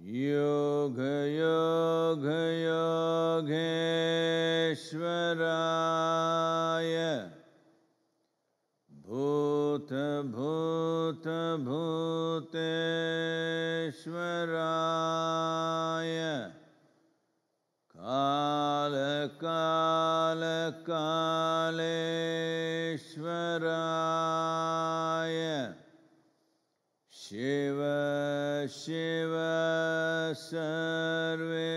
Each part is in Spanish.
योग योग भूत भूत भूतेश्वराय काल काल शिव शिव सर्वेश्वराय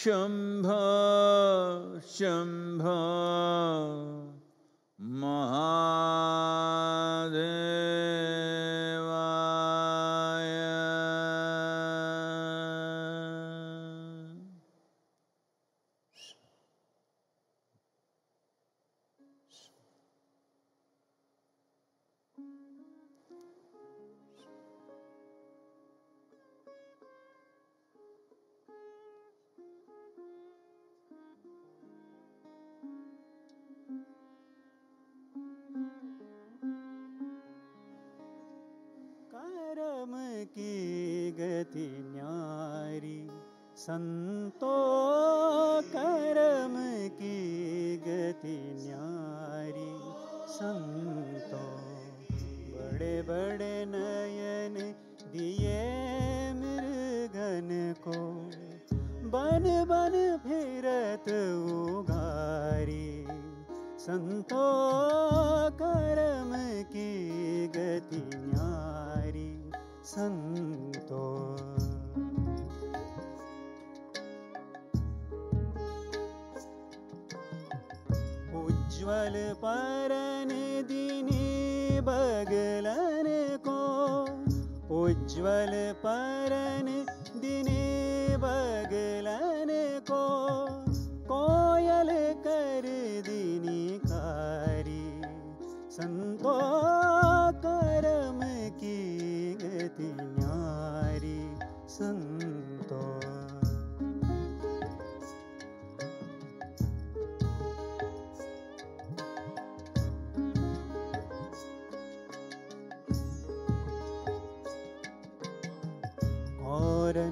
शम्भाम् ஒரு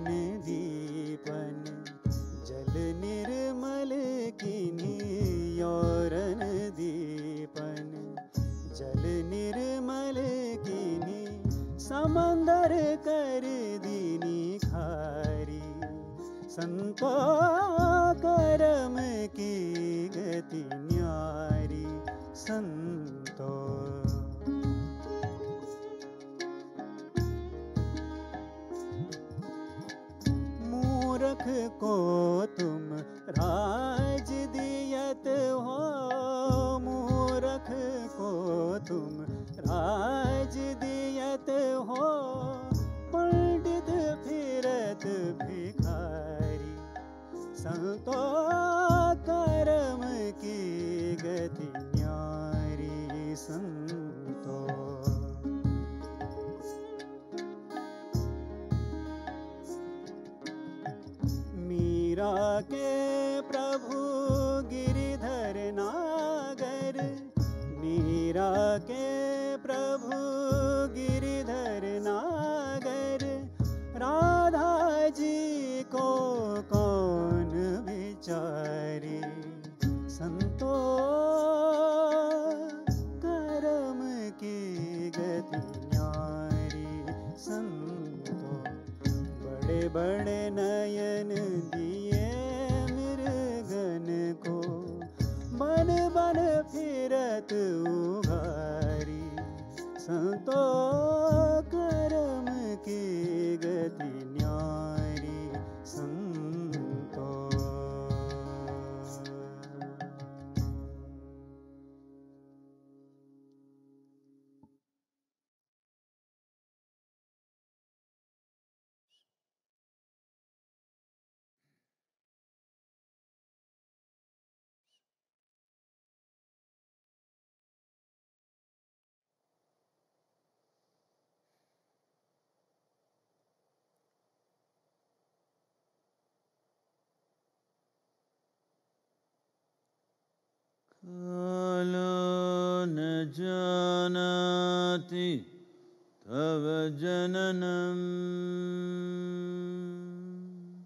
कालो न जानाति तव जननम्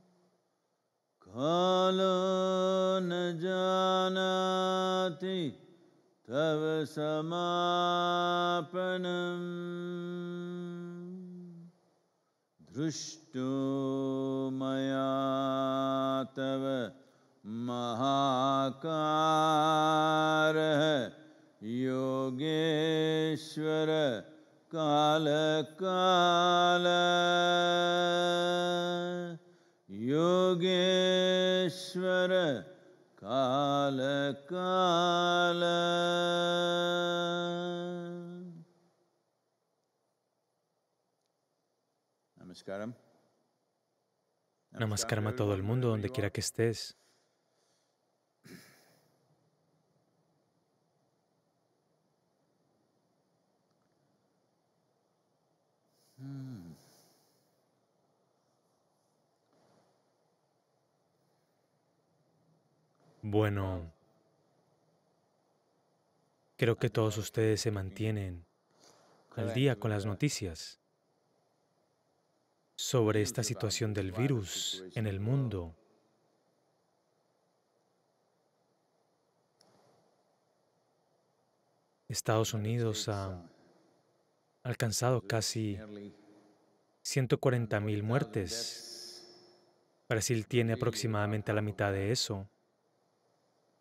कालो न जानाति तव समापनम् दृश्य más karma a todo el mundo, donde quiera que estés. Bueno, creo que todos ustedes se mantienen al día con las noticias sobre esta situación del virus en el mundo. Estados Unidos ha alcanzado casi 140.000 muertes. Brasil tiene aproximadamente la mitad de eso.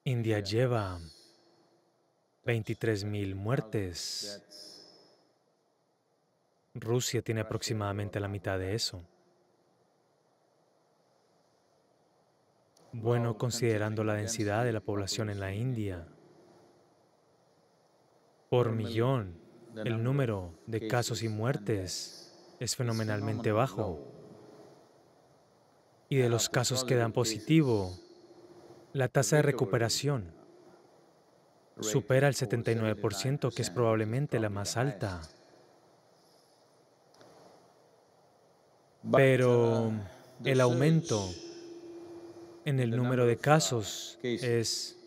India lleva 23.000 muertes. Rusia tiene aproximadamente la mitad de eso. Bueno, considerando la densidad de la población en la India, por millón, el número de casos y muertes es fenomenalmente bajo. Y de los pues, casos que dan positivo, la tasa de recuperación supera el 79%, que es probablemente la más alta. Pero el aumento en el número de casos es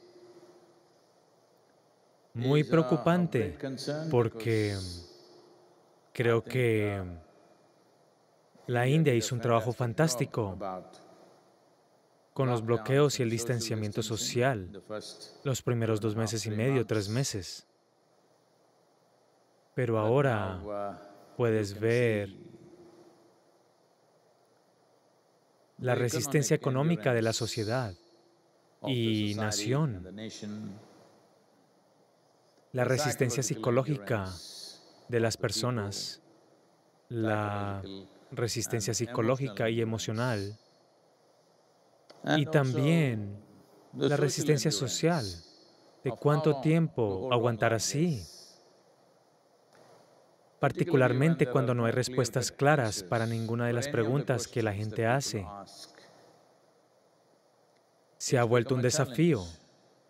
muy preocupante porque creo que uh, la India hizo un trabajo fantástico con los bloqueos y el distanciamiento social los primeros dos meses y medio, tres meses. Pero ahora uh, puedes ver la resistencia económica de la sociedad y nación, la resistencia psicológica de las personas, la resistencia psicológica y emocional, y también la resistencia social, de cuánto tiempo aguantar así particularmente cuando no hay respuestas claras para ninguna de las preguntas que la gente hace. Se ha vuelto un desafío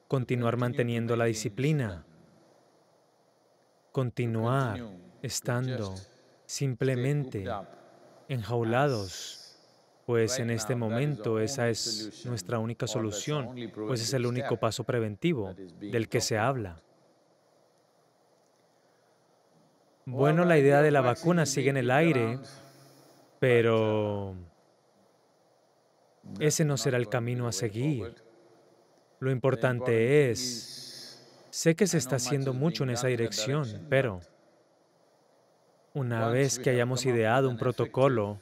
continuar manteniendo la disciplina, continuar estando simplemente enjaulados, pues en este momento esa es nuestra única solución, pues es el único paso preventivo del que se habla. Bueno, la idea de la vacuna sigue en el aire, pero ese no será el camino a seguir. Lo importante es, sé que se está haciendo mucho en esa dirección, pero una vez que hayamos ideado un protocolo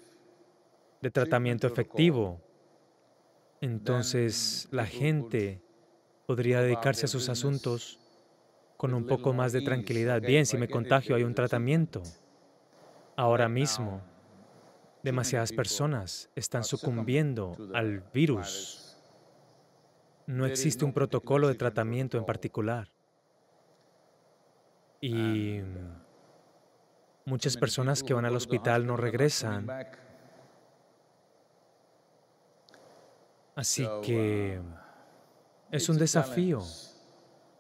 de tratamiento efectivo, entonces la gente podría dedicarse a sus asuntos con un poco más de tranquilidad. Bien, si me contagio hay un tratamiento. Ahora mismo, demasiadas personas están sucumbiendo al virus. No existe un protocolo de tratamiento en particular. Y muchas personas que van al hospital no regresan. Así que uh, es un desafío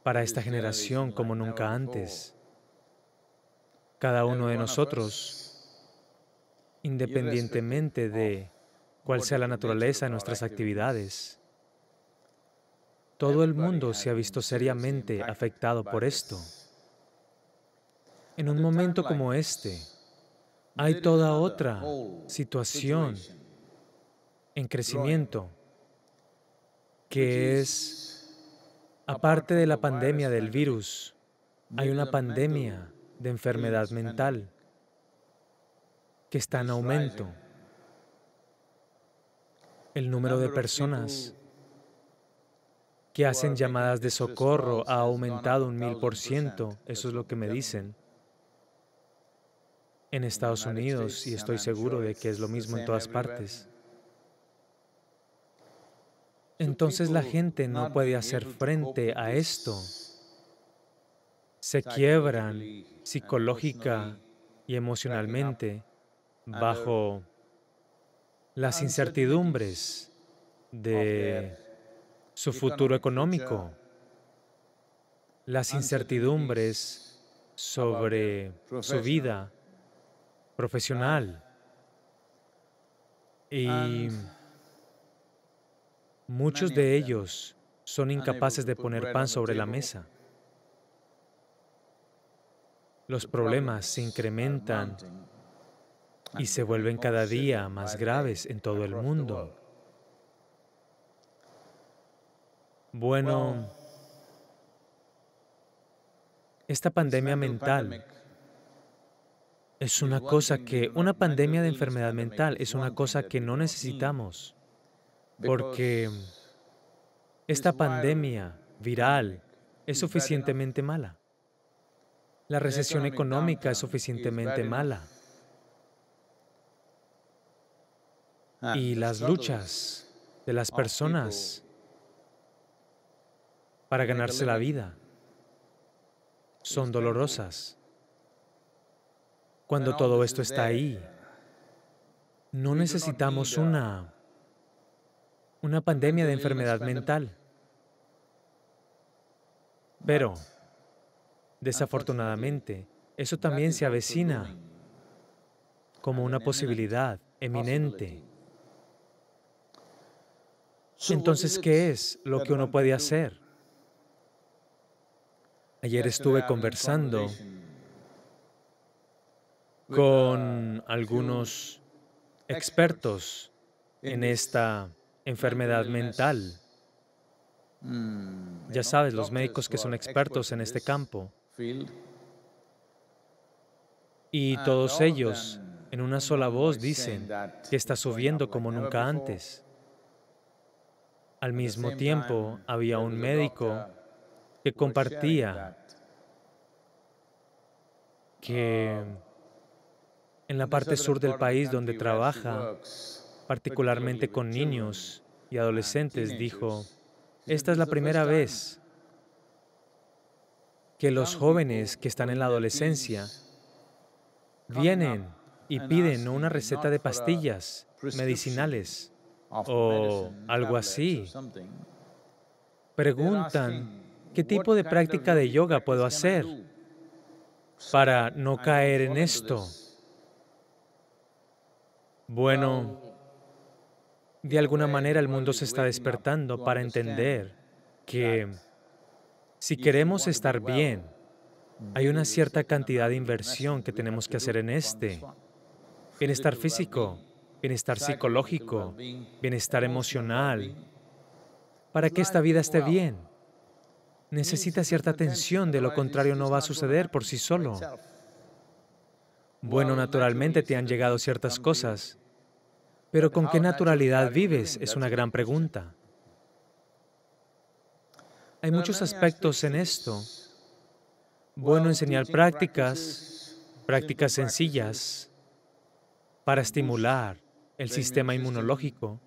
para esta generación como nunca antes. Cada uno de nosotros, independientemente de cuál sea la naturaleza de nuestras actividades, todo el mundo se ha visto seriamente afectado por esto. En un momento como este, hay toda otra situación en crecimiento que es Aparte de la pandemia del virus, hay una pandemia de enfermedad mental que está en aumento. El número de personas que hacen llamadas de socorro ha aumentado un mil por ciento, eso es lo que me dicen, en Estados Unidos, y estoy seguro de que es lo mismo en todas partes. Entonces la gente no puede hacer frente a esto. Se quiebran psicológica y emocionalmente bajo las incertidumbres de su futuro económico, las incertidumbres sobre su vida ah. profesional y Muchos de ellos son ah, incapaces de poner pan sobre la mesa. Los problemas se incrementan y se vuelven cada día más graves en todo el mundo. Bueno, esta pues, pandemia mental es una cosa que, una pandemia de enfermedad mental es una cosa que no necesitamos porque esta pandemia viral es suficientemente mala. La recesión económica es suficientemente mala. Ah, y las luchas de las personas para ganarse la vida son dolorosas. Cuando todo esto está ahí, no necesitamos uh, una una pandemia de enfermedad mental. Pero, desafortunadamente, eso también se avecina como una posibilidad eminente. Entonces, ¿qué es lo que uno puede hacer? Ayer estuve conversando con uh, algunos expertos en esta enfermedad mental. Mm, ya sabes, los médicos que son expertos en este campo. Y ah, todos ellos, en una sola voz, dicen que está subiendo como nunca antes. Al mismo tiempo, había un médico que compartía que um, en la parte sur del país donde trabaja, particularmente con niños y adolescentes, dijo, esta es la primera vez que los jóvenes que están en la adolescencia vienen y piden una receta de pastillas medicinales o algo así. Preguntan, ¿qué tipo de práctica de yoga puedo hacer para no caer en esto? Bueno, de alguna manera el mundo se está despertando para entender que si queremos estar bien, hay una cierta cantidad de inversión que tenemos que hacer en este. Bienestar físico, bienestar psicológico, bienestar emocional. Para que esta vida esté bien, necesita cierta atención, de lo contrario no va a suceder por sí solo. Bueno, naturalmente te han llegado ciertas cosas, pero ¿con qué naturalidad vives? Es una gran pregunta. Hay muchos aspectos en esto. Bueno, enseñar prácticas, prácticas sencillas, para estimular el sistema inmunológico,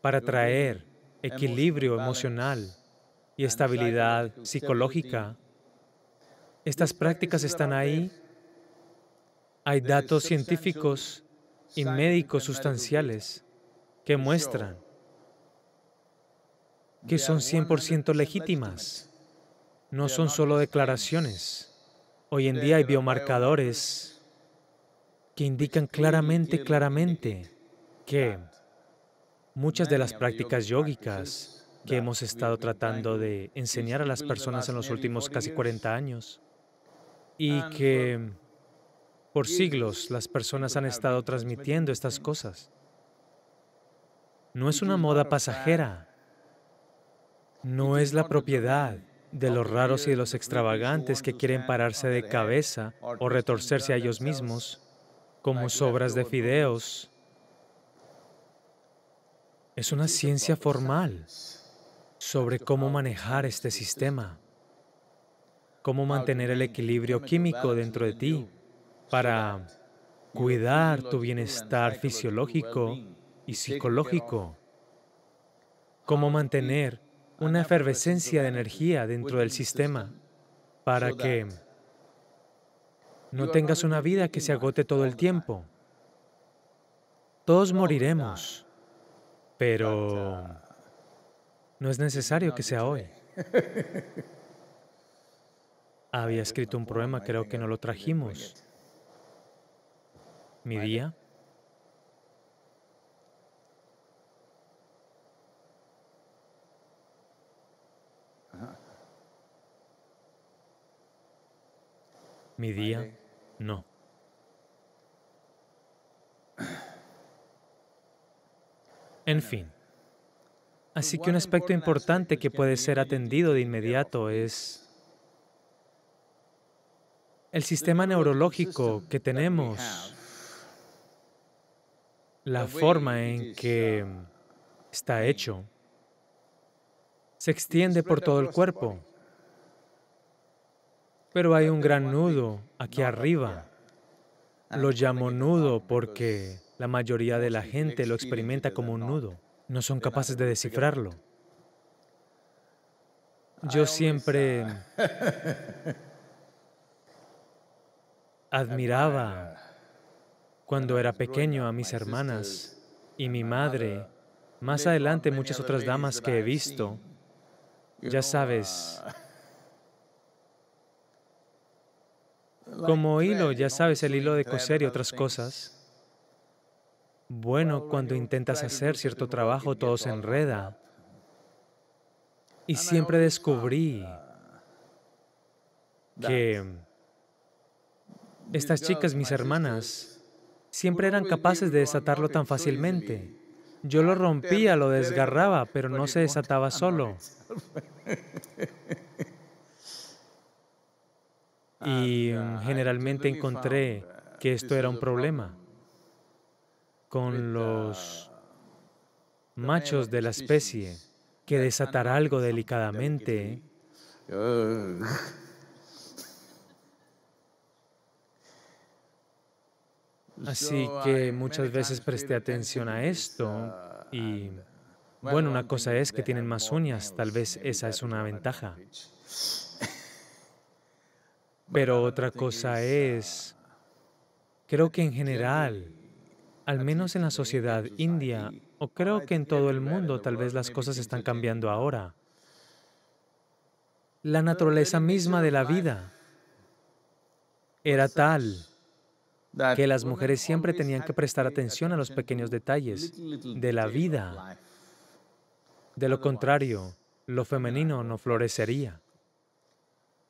para traer equilibrio emocional y estabilidad psicológica. Estas prácticas están ahí. Hay datos científicos y médicos sustanciales que muestran que son 100% legítimas. No son solo declaraciones. Hoy en día hay biomarcadores que pues, indican claramente, claramente que muchas de las prácticas yógicas que hemos estado tratando de enseñar a las personas en los últimos casi 40 años y que por siglos las personas han estado transmitiendo estas cosas. No es una moda pasajera. No es la propiedad de los raros y de los extravagantes que quieren pararse de cabeza o retorcerse a ellos mismos, como sobras de fideos. Es una ciencia formal sobre cómo manejar este sistema, cómo mantener el equilibrio químico dentro de ti, para cuidar tu bienestar fisiológico y psicológico, cómo mantener una efervescencia de energía dentro del sistema para que no tengas una vida que se agote todo el tiempo. Todos moriremos, pero no es necesario que sea hoy. Había escrito un poema, creo que no lo trajimos mi día. Mi día, no. En fin. Pues Así que un aspecto importante que puede ser atendido de inmediato es el pues sistema pues, neurológico que tenemos la forma en que uh, está mm, hecho se extiende por todo el cuerpo, pero hay un gran nudo aquí arriba. Lo llamo nudo porque la mayoría de la gente lo experimenta como un nudo. No son capaces de descifrarlo. Yo siempre uh, admiraba uh, cuando era pequeño a mis hermanas y mi madre, más adelante muchas otras damas que he visto, ya sabes, como hilo, ya sabes, el hilo de coser y otras cosas. Bueno, cuando intentas hacer cierto trabajo, todo se enreda. Y siempre descubrí que estas chicas, mis hermanas, siempre eran capaces de desatarlo tan fácilmente. Yo lo rompía, lo desgarraba, pero no se desataba ah, solo. Y ah, mm, generalmente encontré que esto era un problema con los machos de la especie que desatar algo delicadamente Así que muchas veces presté atención a esto uh, y, bueno, una cosa es que tienen más uñas, tal vez esa es una ventaja. Pero otra cosa uh, es, creo que en general, al menos en la sociedad india, o creo que en todo el mundo, tal vez las cosas están cambiando ahora. La naturaleza misma de la vida era tal que las mujeres siempre tenían que prestar atención a los pequeños detalles de la vida. De lo contrario, lo femenino no florecería.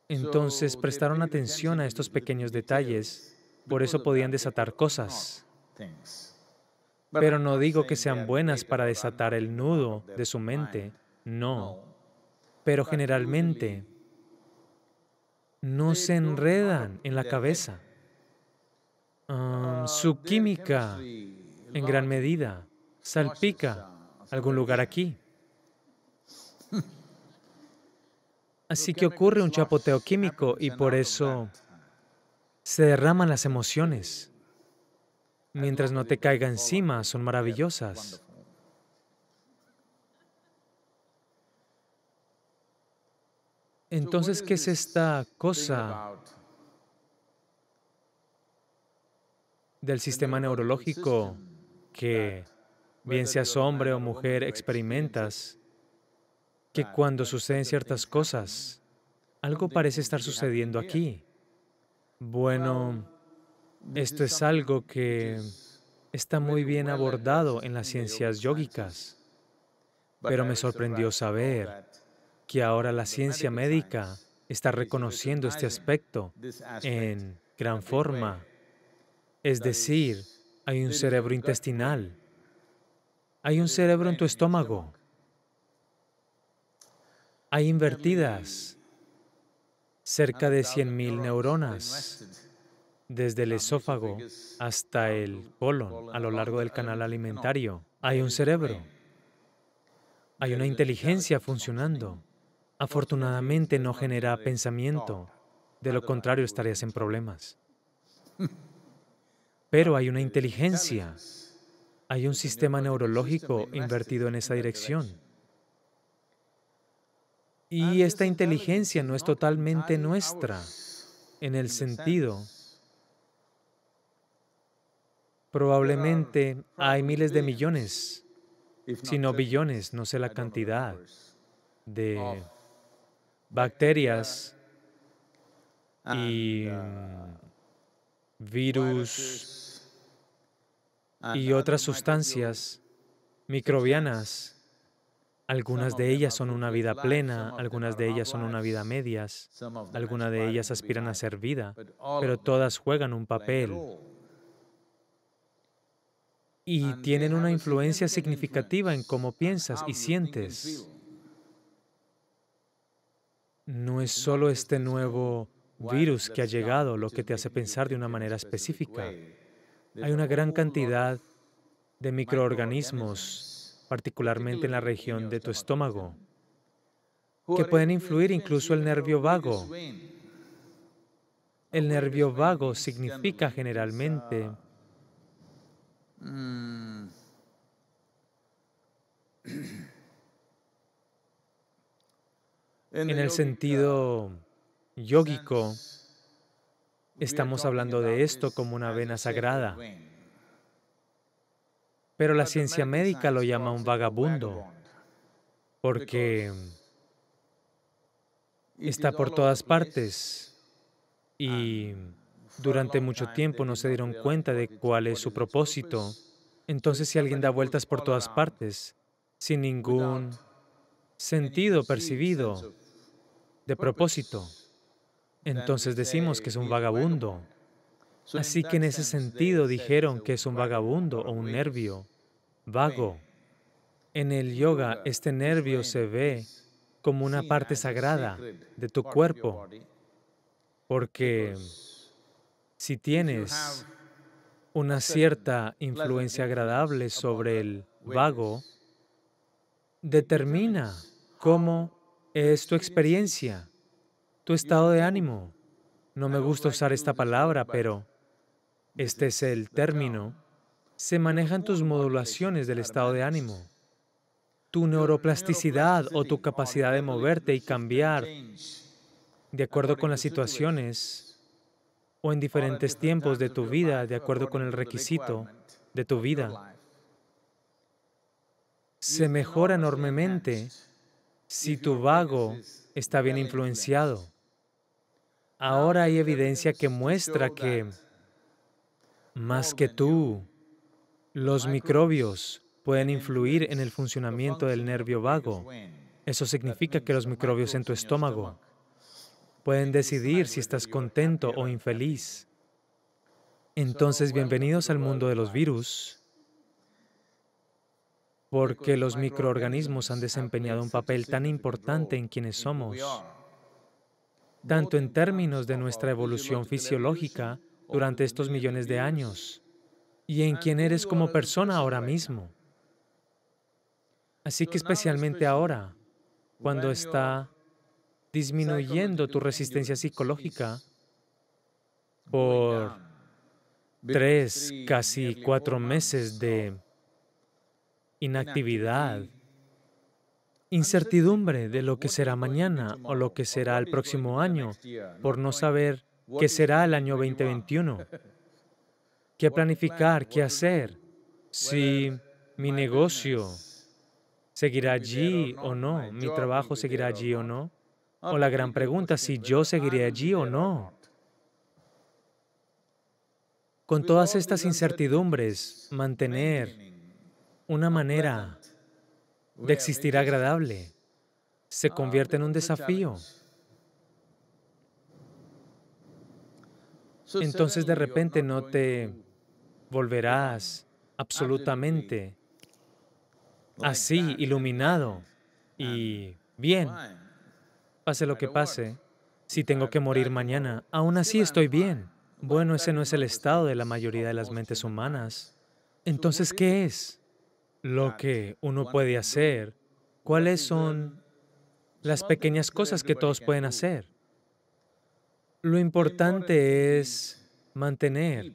Entonces prestaron atención a estos pequeños detalles, por eso podían desatar cosas. Pero no digo que sean buenas para desatar el nudo de su mente, no. Pero generalmente no se enredan en la cabeza. Ah, su química en gran medida salpica algún lugar aquí. Así que ocurre un chapoteo químico y por eso se derraman las emociones. Mientras no te caiga encima, son maravillosas. Entonces, ¿qué es esta cosa del sistema neurológico que, bien seas hombre o mujer, experimentas, que cuando suceden ciertas cosas, algo parece estar sucediendo aquí. Bueno, esto es algo que está muy bien abordado en las ciencias yógicas, pero me sorprendió saber que ahora la ciencia médica está reconociendo este aspecto en gran forma es decir, hay un cerebro intestinal, hay un cerebro en tu estómago, hay invertidas cerca de 100.000 neuronas desde el esófago hasta el colon a lo largo del canal alimentario. Hay un cerebro, hay una inteligencia funcionando. Afortunadamente no genera pensamiento, de lo contrario estarías en problemas. Pero hay una inteligencia, hay un sistema neurológico invertido en esa dirección. Y ah, esta inteligencia no es totalmente nuestra, en el sentido, probablemente hay miles de millones, si no billones, no sé la cantidad, de bacterias y uh, virus y otras sustancias microbianas. Algunas de ellas son una vida plena, algunas de ellas son una vida medias, algunas de ellas aspiran a ser vida, pero todas juegan un papel y tienen una influencia significativa en cómo piensas y sientes. No es solo este nuevo virus que ha llegado, lo que te hace pensar de una manera específica. Hay una gran cantidad de microorganismos, particularmente en la región de tu estómago, que pueden influir incluso el nervio vago. El nervio vago significa generalmente mm. en el sentido yógico, estamos hablando de esto como una vena sagrada. Pero la ciencia médica lo llama un vagabundo, porque está por todas partes y durante mucho tiempo no se dieron cuenta de cuál es su propósito. Entonces, si alguien da vueltas por todas partes, sin ningún sentido percibido de propósito, entonces decimos que es un vagabundo. Así que en ese sentido dijeron que es un vagabundo o un pues, nervio, vago. En el yoga, este nervio se ve como una parte sagrada de tu cuerpo, porque si tienes una cierta influencia agradable sobre el vago, determina cómo es tu experiencia tu estado de ánimo. No me gusta usar esta palabra, pero este es el término. Se manejan tus modulaciones del estado de ánimo, tu neuroplasticidad o tu capacidad de moverte y cambiar de acuerdo con las situaciones o en diferentes tiempos de tu vida, de acuerdo con el requisito de tu vida. Se mejora enormemente si tu vago está bien influenciado. Ahora hay evidencia que muestra que, más que tú, los microbios pueden influir en el funcionamiento del nervio vago. Eso significa que los microbios en tu estómago pueden decidir si estás contento o infeliz. Entonces, bienvenidos al mundo de los virus, porque los microorganismos han desempeñado un papel tan importante en quienes somos tanto en términos de nuestra evolución fisiológica durante estos millones de años y en quién eres como persona ahora mismo. Así que especialmente ahora, cuando está disminuyendo tu resistencia psicológica por tres, casi cuatro meses de inactividad, incertidumbre de lo que será mañana o lo que será el próximo año, por no saber qué será el año 2021, qué planificar, qué hacer, si mi negocio seguirá allí o no, mi trabajo seguirá allí o no, o la gran pregunta, si yo seguiré allí o no. Con todas estas incertidumbres, mantener una manera de existir agradable, se convierte en un desafío. Entonces de repente no te volverás absolutamente así, iluminado y bien. Pase lo que pase, si tengo que morir mañana, aún así estoy bien. Bueno, ese no es el estado de la mayoría de las mentes humanas. Entonces, ¿qué es? lo que uno puede hacer, cuáles son las pequeñas cosas que todos pueden hacer. Lo importante es mantener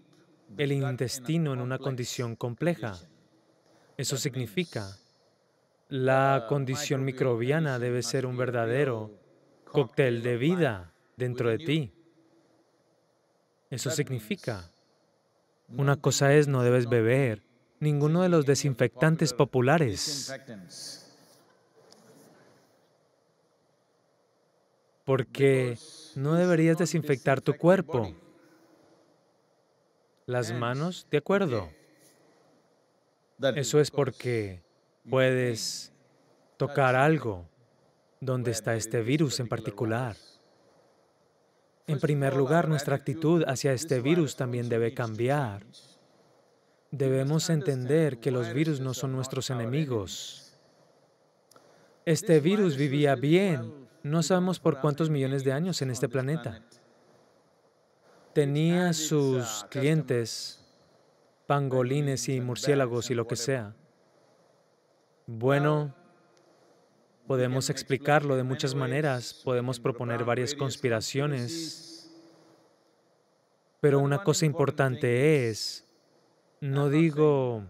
el intestino en una condición compleja. Eso significa, la condición microbiana debe ser un verdadero cóctel de vida dentro de ti. Eso significa, una cosa es no debes beber, ninguno de los desinfectantes populares. Porque no deberías desinfectar tu cuerpo. Las manos, de acuerdo. Eso es porque puedes tocar algo donde está este virus en particular. En primer lugar, nuestra actitud hacia este virus también debe cambiar. Debemos entender que los virus no son nuestros enemigos. Este virus vivía bien. No sabemos por cuántos millones de años en este planeta. Tenía sus uh, clientes, pangolines y murciélagos y lo que sea. Bueno, podemos explicarlo de muchas maneras, podemos proponer varias conspiraciones, pero una cosa importante es no digo,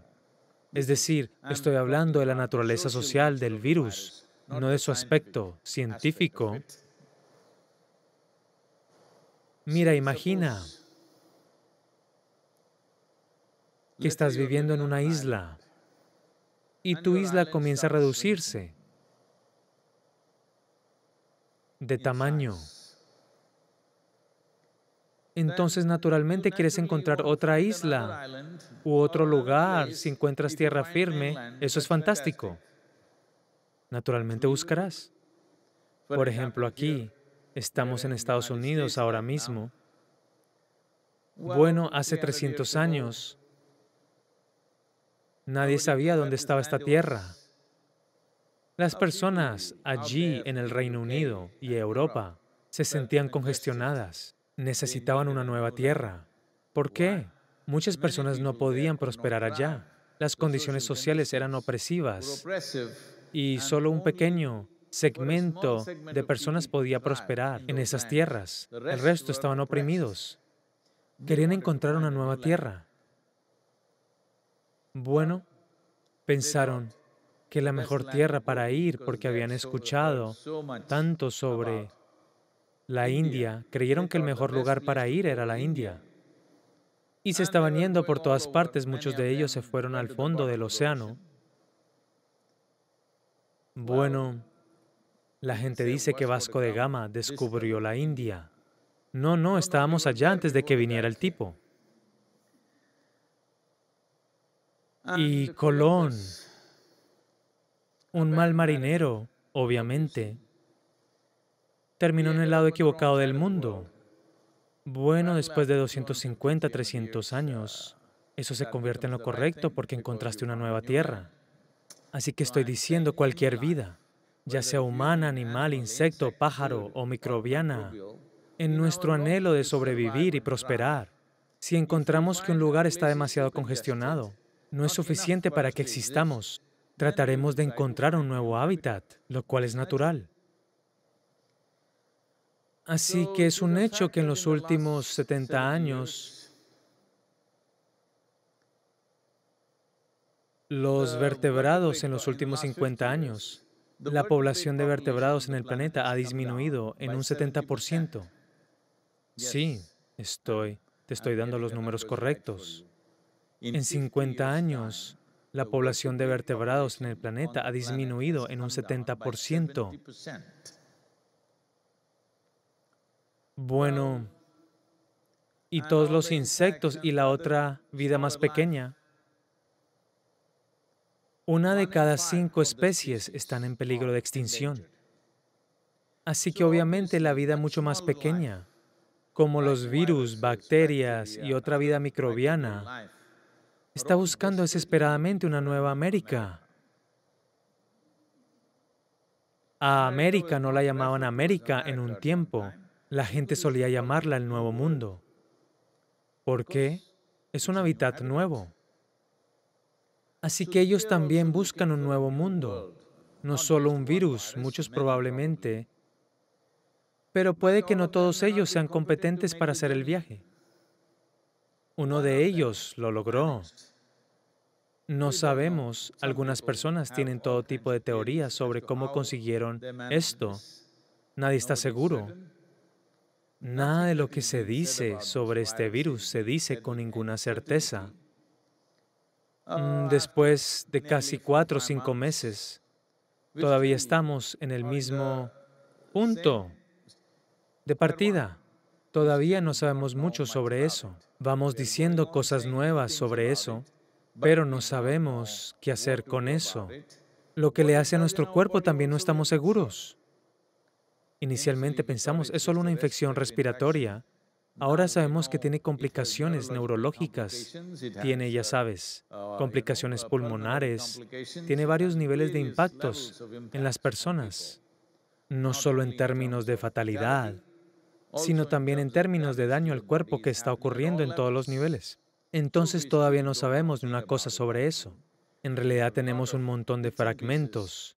es decir, estoy hablando de la naturaleza social del virus, no de su aspecto científico. Mira, imagina que estás viviendo en una isla y tu isla comienza a reducirse de tamaño entonces naturalmente quieres encontrar otra isla u otro lugar. Si encuentras tierra firme, eso es fantástico. Naturalmente hmm. buscarás. Por ejemplo, aquí estamos en Estados Unidos ahora mismo. Bueno, hace 300 años nadie sabía dónde estaba esta tierra. Las personas allí en el Reino Unido y Europa se sentían congestionadas necesitaban una nueva tierra. ¿Por qué? Muchas personas no podían prosperar allá. Las condiciones sociales eran opresivas y solo un pequeño segmento de personas podía prosperar en esas tierras. El resto estaban oprimidos. Querían encontrar una nueva tierra. Bueno, pensaron que la mejor tierra para ir porque habían escuchado tanto sobre la India, creyeron que el mejor lugar para ir era la India. Y se estaban yendo por todas partes, muchos de ellos se fueron al fondo del océano. Bueno, la gente dice que Vasco de Gama descubrió la India. No, no, estábamos allá antes de que viniera el tipo. Ah, y pues, Colón, un mal marinero, obviamente, terminó en el lado equivocado del mundo. Bueno, después de 250, 300 años, eso se convierte en lo correcto porque encontraste una nueva tierra. Así que estoy diciendo cualquier vida, ya sea humana, animal, insecto, pájaro o microbiana, en nuestro anhelo de sobrevivir y prosperar, si encontramos que un lugar está demasiado congestionado, no es suficiente para que existamos, trataremos de encontrar un nuevo hábitat, lo cual es natural. Así que es un hecho que en los últimos 70 años los vertebrados en los últimos 50 años, la población de vertebrados en el planeta ha disminuido en un 70%. Sí, estoy, te estoy dando los números correctos. En 50 años, la población de vertebrados en el planeta ha disminuido en un 70%. Bueno, y ah, todos los insectos y la otra vida más pequeña. Una de cada cinco especies están en peligro de extinción. Así que obviamente la vida mucho más pequeña, como los virus, bacterias y otra vida microbiana, está buscando desesperadamente una nueva América. A América no la llamaban América en un tiempo. La gente solía llamarla el Nuevo Mundo. ¿Por qué? Es un hábitat nuevo. Así que ellos también buscan un nuevo mundo, no solo un virus, muchos probablemente, pero puede que no todos ellos sean competentes para hacer el viaje. Uno de ellos lo logró. No sabemos, algunas personas tienen todo tipo de teorías sobre cómo consiguieron esto. Nadie está seguro. Nada de lo que se dice sobre este virus se dice con ninguna certeza. Mm, después de casi cuatro o cinco meses, todavía estamos en el mismo punto de partida. Todavía no sabemos mucho sobre eso. Vamos diciendo cosas nuevas sobre eso, pero no sabemos qué hacer con eso. Lo que le hace a nuestro cuerpo también no estamos seguros. Inicialmente pensamos es solo una infección respiratoria. Ahora sabemos que tiene complicaciones neurológicas, tiene, ya sabes, complicaciones pulmonares, tiene varios niveles de impactos en las personas, no solo en términos de fatalidad, sino también en términos de daño al cuerpo que está ocurriendo en todos los niveles. Entonces todavía no sabemos ni una cosa sobre eso. En realidad tenemos un montón de fragmentos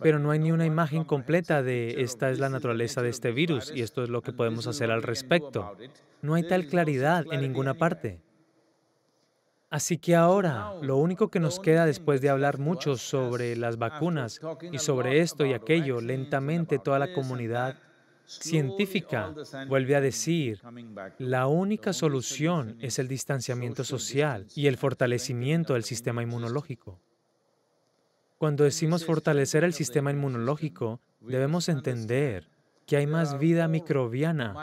pero no hay ni una imagen completa de esta es la naturaleza de este virus y esto es lo que podemos hacer al respecto. No hay tal claridad en ninguna parte. Así que ahora, lo único que nos queda después de hablar mucho sobre las vacunas y sobre esto y aquello, lentamente toda la comunidad científica vuelve a decir, la única solución es el distanciamiento social y el fortalecimiento del sistema inmunológico. Cuando decimos fortalecer el sistema inmunológico, debemos entender que hay más vida microbiana,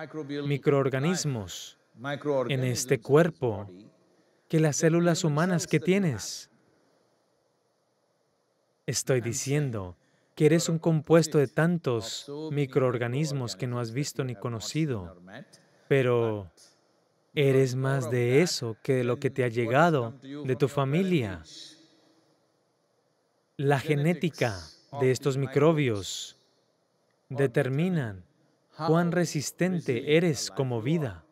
microorganismos en este cuerpo que las células humanas que tienes. Estoy diciendo que eres un compuesto de tantos microorganismos que no has visto ni conocido, pero eres más de eso que de lo que te ha llegado de tu familia. La genética de estos microbios determinan cuán resistente eres como vida.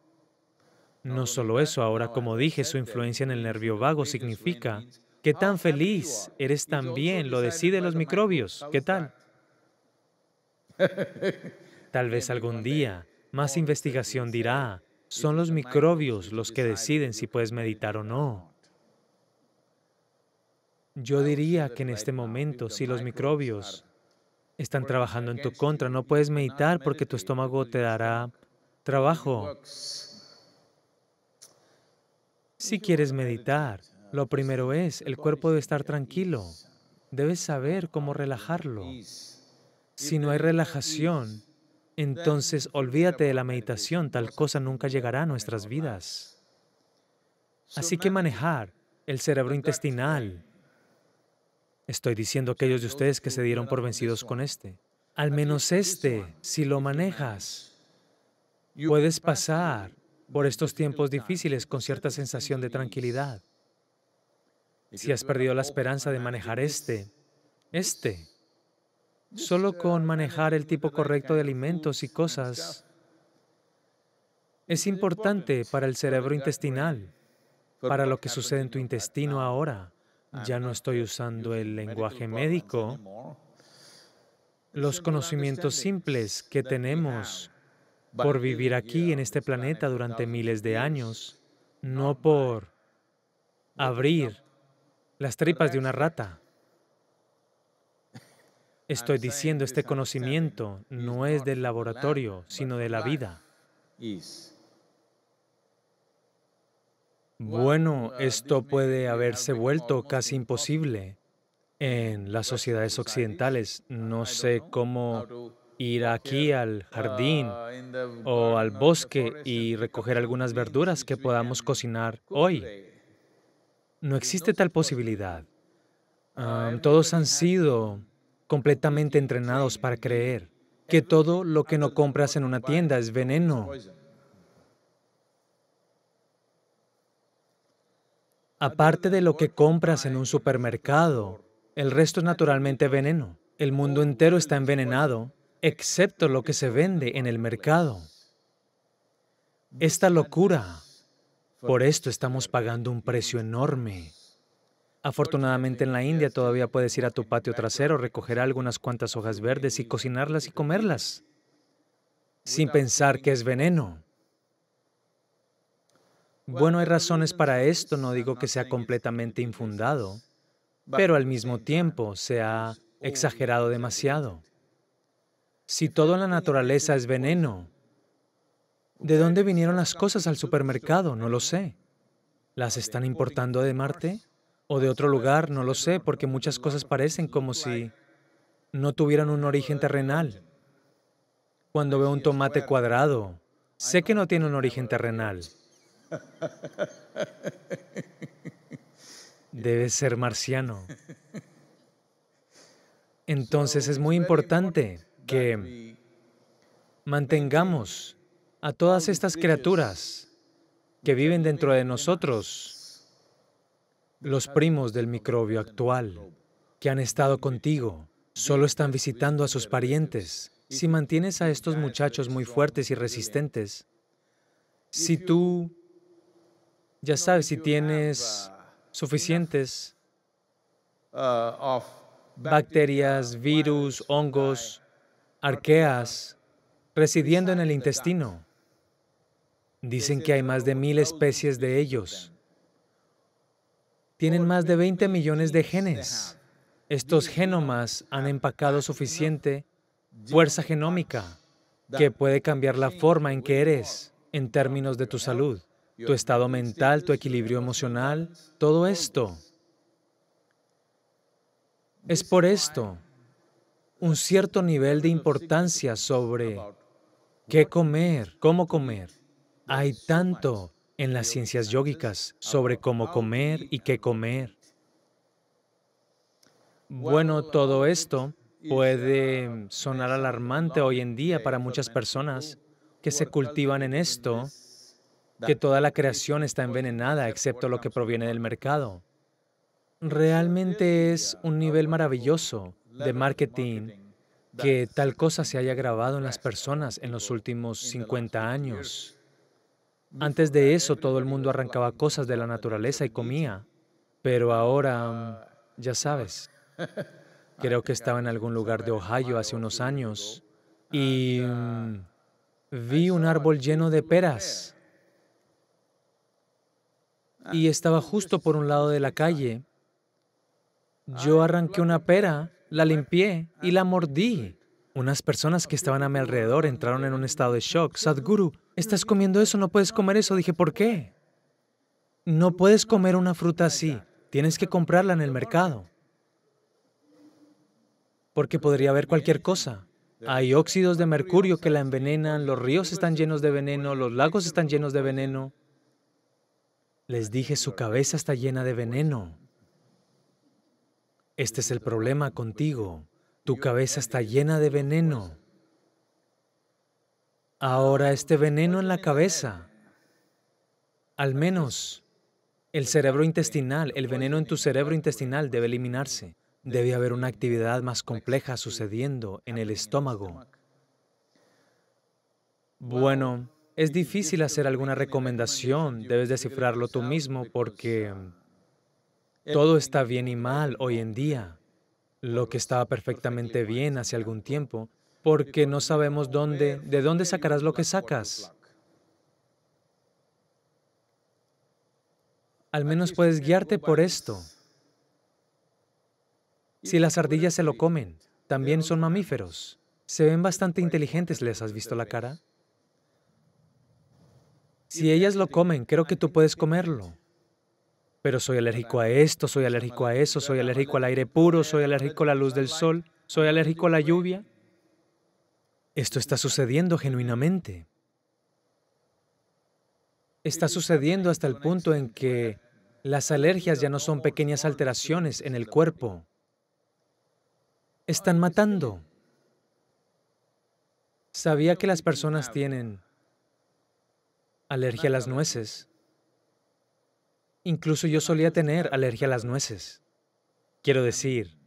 No solo eso, ahora como dije, su influencia en el nervio vago significa que tan feliz eres también, lo deciden los microbios. ¿Qué tal? Tal vez algún día más investigación dirá, son los microbios los que deciden si puedes meditar o no. Yo diría que en este momento, si los microbios están trabajando en tu contra, no puedes meditar porque tu estómago te dará trabajo. Si quieres meditar, lo primero es, el cuerpo debe estar tranquilo. Debes saber cómo relajarlo. Si no hay relajación, entonces olvídate de la meditación, tal cosa nunca llegará a nuestras vidas. Así que manejar el cerebro intestinal, Estoy diciendo aquellos de ustedes que se dieron por vencidos con este. Al menos este, si lo manejas, puedes pasar por estos tiempos difíciles con cierta sensación de tranquilidad. Si has perdido la esperanza de manejar este, este, solo con manejar el tipo correcto de alimentos y cosas, es importante para el cerebro intestinal, para lo que sucede en tu intestino ahora. Ah, ya no estoy usando el lenguaje médico, los conocimientos simples que tenemos por vivir aquí en este planeta durante miles de años, no por abrir las tripas de una rata. Estoy diciendo, este conocimiento no es del laboratorio, sino de la vida bueno, ah, esto puede haberse vuelto casi imposible en las pues, sociedades pues, occidentales. No sé cómo ir aquí al jardín ah, o al bosque y recoger algunas verduras que podamos cocinar hoy. No existe tal posibilidad. Ah, todos han sido completamente entrenados para creer que todo lo que no compras en una tienda es veneno Aparte de lo que compras en un supermercado, el resto es naturalmente veneno. El mundo entero está envenenado, excepto lo que se vende en el mercado. Esta locura, por esto estamos pagando un precio enorme. Afortunadamente en la India todavía puedes ir a tu patio trasero, recoger algunas cuantas hojas verdes y cocinarlas y comerlas, sin pensar que es veneno. Bueno, hay razones para esto, no digo que sea completamente infundado, pero al mismo tiempo se ha exagerado demasiado. Si toda la naturaleza es veneno, ¿de dónde vinieron las cosas al supermercado? No lo sé. ¿Las están importando de Marte? ¿O de otro lugar? No lo sé, porque muchas cosas parecen como si no tuvieran un origen terrenal. Cuando veo un tomate cuadrado, sé que no tiene un origen terrenal. Debes ser marciano. Entonces es muy importante que mantengamos a todas estas criaturas que viven dentro de nosotros, los primos del microbio actual, que han estado contigo, solo están visitando a sus parientes. Si mantienes a estos muchachos muy fuertes y resistentes, si tú ya sabes si tienes uh, suficientes uh, bacterias, virus, hongos, arqueas residiendo en el intestino. Dicen que hay más de mil especies de ellos. Tienen más de 20 millones de genes. Estos genomas han empacado suficiente fuerza genómica que puede cambiar la forma en que eres en términos de tu salud tu estado mental, tu equilibrio emocional, todo esto. Es por esto un cierto nivel de importancia sobre qué comer, cómo comer. Hay tanto en las ciencias yógicas sobre cómo comer y qué comer. Bueno, todo esto puede sonar alarmante hoy en día para muchas personas que se cultivan en esto que toda la creación está envenenada excepto lo que proviene del mercado. Realmente es un nivel maravilloso de marketing que tal cosa se haya grabado en las personas en los últimos 50 años. Antes de eso, todo el mundo arrancaba cosas de la naturaleza y comía, pero ah, ahora, ah, mm, ya sabes, creo que estaba en algún lugar de Ohio hace unos años y mm, vi un árbol lleno de peras y estaba justo por un lado de la calle. Yo ah, arranqué una pera, la limpié y la mordí. Unas personas que estaban a mi alrededor entraron en un estado de shock. Sadhguru, estás comiendo eso, no puedes comer eso. Dije, ¿por qué? No puedes comer una fruta así. Tienes que comprarla en el mercado. Porque podría haber cualquier cosa. Hay óxidos de mercurio que la envenenan, los ríos están llenos de veneno, los lagos están llenos de veneno. Les dije, su cabeza está llena de veneno. Este es el problema contigo. Tu cabeza está llena de veneno. Ahora este veneno en la cabeza, al menos el cerebro intestinal, el veneno en tu cerebro intestinal debe eliminarse. Debe haber una actividad más compleja sucediendo en el estómago. Bueno, es difícil hacer alguna recomendación, debes descifrarlo tú mismo porque todo está bien y mal hoy en día. Lo que estaba perfectamente bien hace algún tiempo, porque no sabemos dónde, de dónde sacarás lo que sacas. Al menos puedes guiarte por esto. Si las ardillas se lo comen, también son mamíferos. Se ven bastante inteligentes, ¿les has visto la cara? Si ellas lo comen, creo que tú puedes comerlo. Pero soy alérgico a esto, soy alérgico a eso, soy alérgico al aire puro, soy alérgico a la luz del sol, soy alérgico a la lluvia. Esto está sucediendo genuinamente. Está sucediendo hasta el punto en que las alergias ya no son pequeñas alteraciones en el cuerpo. Están matando. Sabía que las personas tienen alergia a las nueces. Incluso yo solía tener alergia a las nueces. Quiero decir,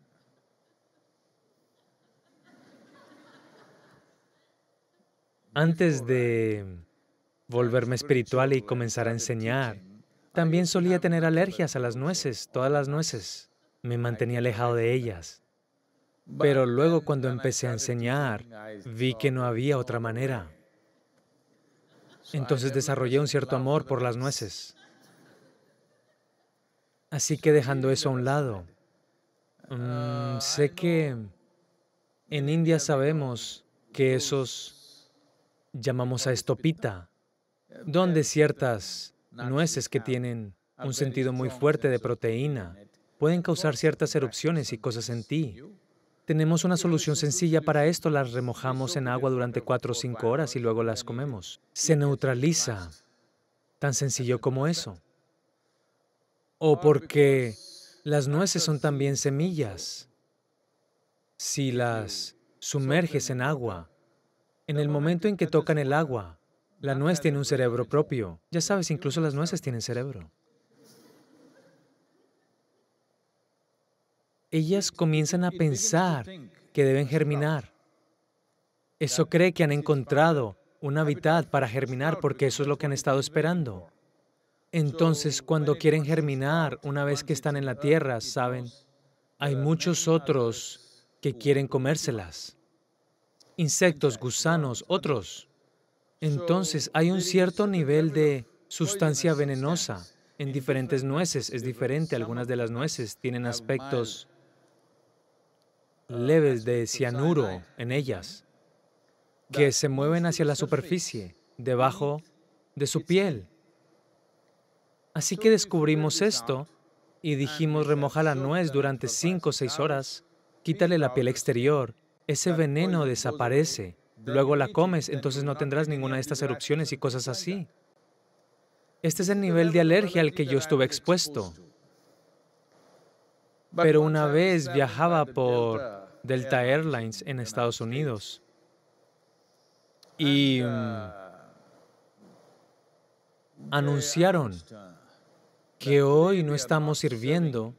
antes de volverme espiritual y comenzar a enseñar, también solía tener alergias a las nueces, todas las nueces. Me mantenía alejado de ellas. Pero luego cuando empecé a enseñar, vi que no había otra manera. Entonces desarrollé un cierto amor por las nueces. Así que dejando eso a un lado, mm, sé que en India sabemos que esos, llamamos a estopita, donde ciertas nueces que tienen un sentido muy fuerte de proteína pueden causar ciertas erupciones y cosas en ti tenemos una solución sencilla para esto, las remojamos en agua durante cuatro o cinco horas y luego las comemos. Se neutraliza. Tan sencillo como eso. O porque las nueces son también semillas. Si las sumerges en agua, en el momento en que tocan el agua, la nuez tiene un cerebro propio. Ya sabes, incluso las nueces tienen cerebro. ellas comienzan a pensar que deben germinar. Eso cree que han encontrado un hábitat para germinar porque eso es lo que han estado esperando. Entonces, cuando quieren germinar, una vez que están en la tierra, saben, hay muchos otros que quieren comérselas. Insectos, gusanos, otros. Entonces, hay un cierto nivel de sustancia venenosa en diferentes nueces. Es diferente, algunas de las nueces tienen aspectos Ah, leves de cianuro en ellas que se mueven hacia la superficie, debajo de su piel. Así que descubrimos esto y ah, dijimos remoja la nuez durante cinco o seis horas, quítale la piel exterior, ese veneno desaparece, luego la comes, entonces no tendrás ninguna de estas erupciones y cosas así. Este es el nivel de alergia al que yo estuve expuesto. Pero una vez viajaba por Delta Airlines en Estados Unidos. Y mm, anunciaron que hoy no estamos sirviendo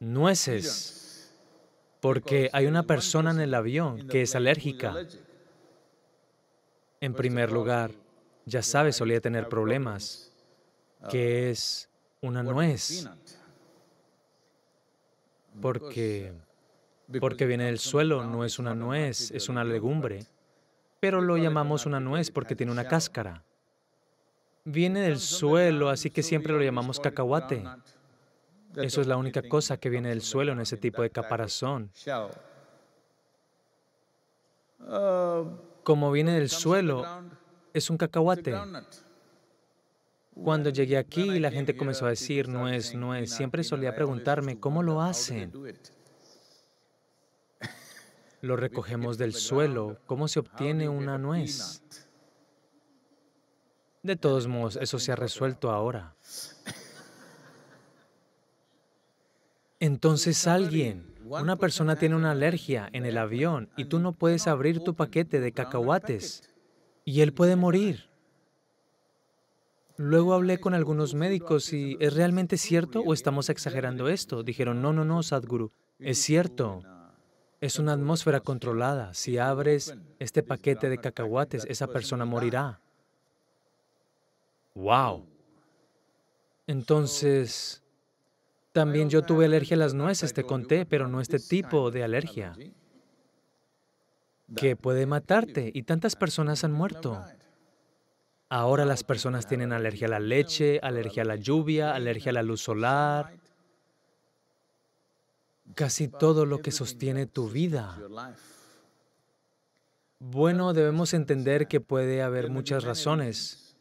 nueces porque hay una persona en el avión que es alérgica. En primer lugar, ya sabes, solía tener problemas, que es una nuez, porque porque viene del suelo, no es una nuez, es una legumbre. Pero lo llamamos una nuez porque tiene una cáscara. Viene del suelo, así que siempre lo llamamos cacahuate. Eso es la única cosa que viene del suelo en ese tipo de caparazón. Uh, Como viene del suelo, es un cacahuate. Cuando llegué aquí, la gente comenzó a decir nuez, nuez. Siempre solía preguntarme, ¿cómo lo hacen? Lo recogemos del suelo. ¿Cómo se obtiene una nuez? De todos modos, eso se ha resuelto ahora. Entonces alguien, una persona tiene una alergia en el avión y tú no puedes abrir tu paquete de cacahuates y él puede morir. Luego hablé con algunos médicos y ¿es realmente cierto o estamos ¿eh? exagerando esto? Dijeron, no, no, no, Sadhguru, es cierto. Es una atmósfera controlada. Si abres este paquete de cacahuates, esa persona morirá. ¡Wow! Entonces, también yo tuve alergia a las nueces, te conté, pero no este tipo de alergia que puede matarte y tantas personas han muerto. Ahora las personas tienen alergia a la leche, alergia a la lluvia, alergia a la luz solar, casi todo lo que sostiene tu vida. Bueno, debemos entender que puede haber muchas razones,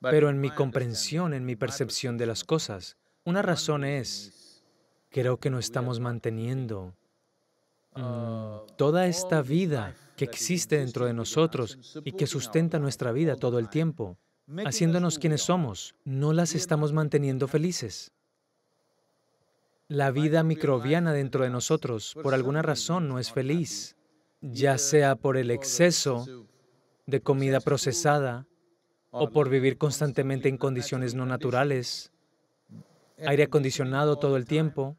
pero en mi comprensión, en mi percepción de las cosas, una razón es, creo que no estamos manteniendo mm, toda esta vida que existe dentro de nosotros y que sustenta nuestra vida todo el tiempo, haciéndonos quienes somos, no las estamos manteniendo felices. La vida microbiana dentro de nosotros, por alguna razón, no es feliz, ya sea por el exceso de comida procesada o por vivir constantemente en condiciones no naturales, aire acondicionado todo el tiempo,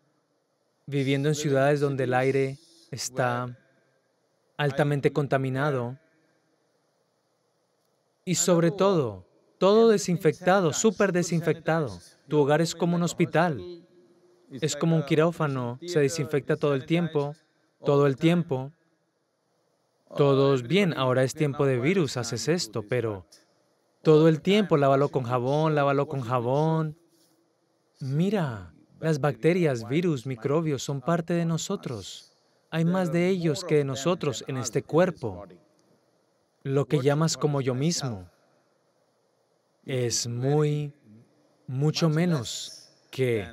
viviendo en ciudades donde el aire está altamente contaminado y sobre todo, todo desinfectado, súper desinfectado. Tu hogar es como un hospital. Es como un quirófano, se desinfecta todo el tiempo, todo el tiempo. Todos, bien, ahora es tiempo de virus, haces esto, pero todo el tiempo lávalo con jabón, lávalo con jabón. Mira, las bacterias, virus, microbios son parte de nosotros. Hay más de ellos que de nosotros en este cuerpo. Lo que llamas como yo mismo es muy, mucho menos que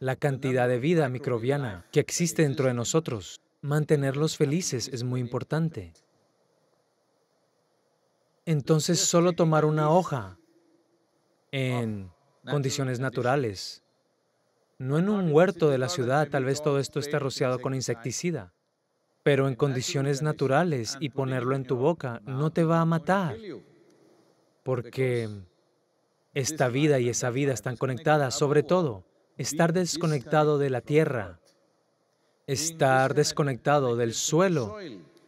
la cantidad de vida microbiana que existe dentro de nosotros. Mantenerlos felices es muy importante. Entonces, solo tomar una hoja en condiciones naturales, no en un huerto de la ciudad, tal vez todo esto esté rociado con insecticida, pero en condiciones naturales y ponerlo en tu boca no te va a matar, porque esta vida y esa vida están conectadas, sobre todo estar desconectado de la tierra, estar desconectado del suelo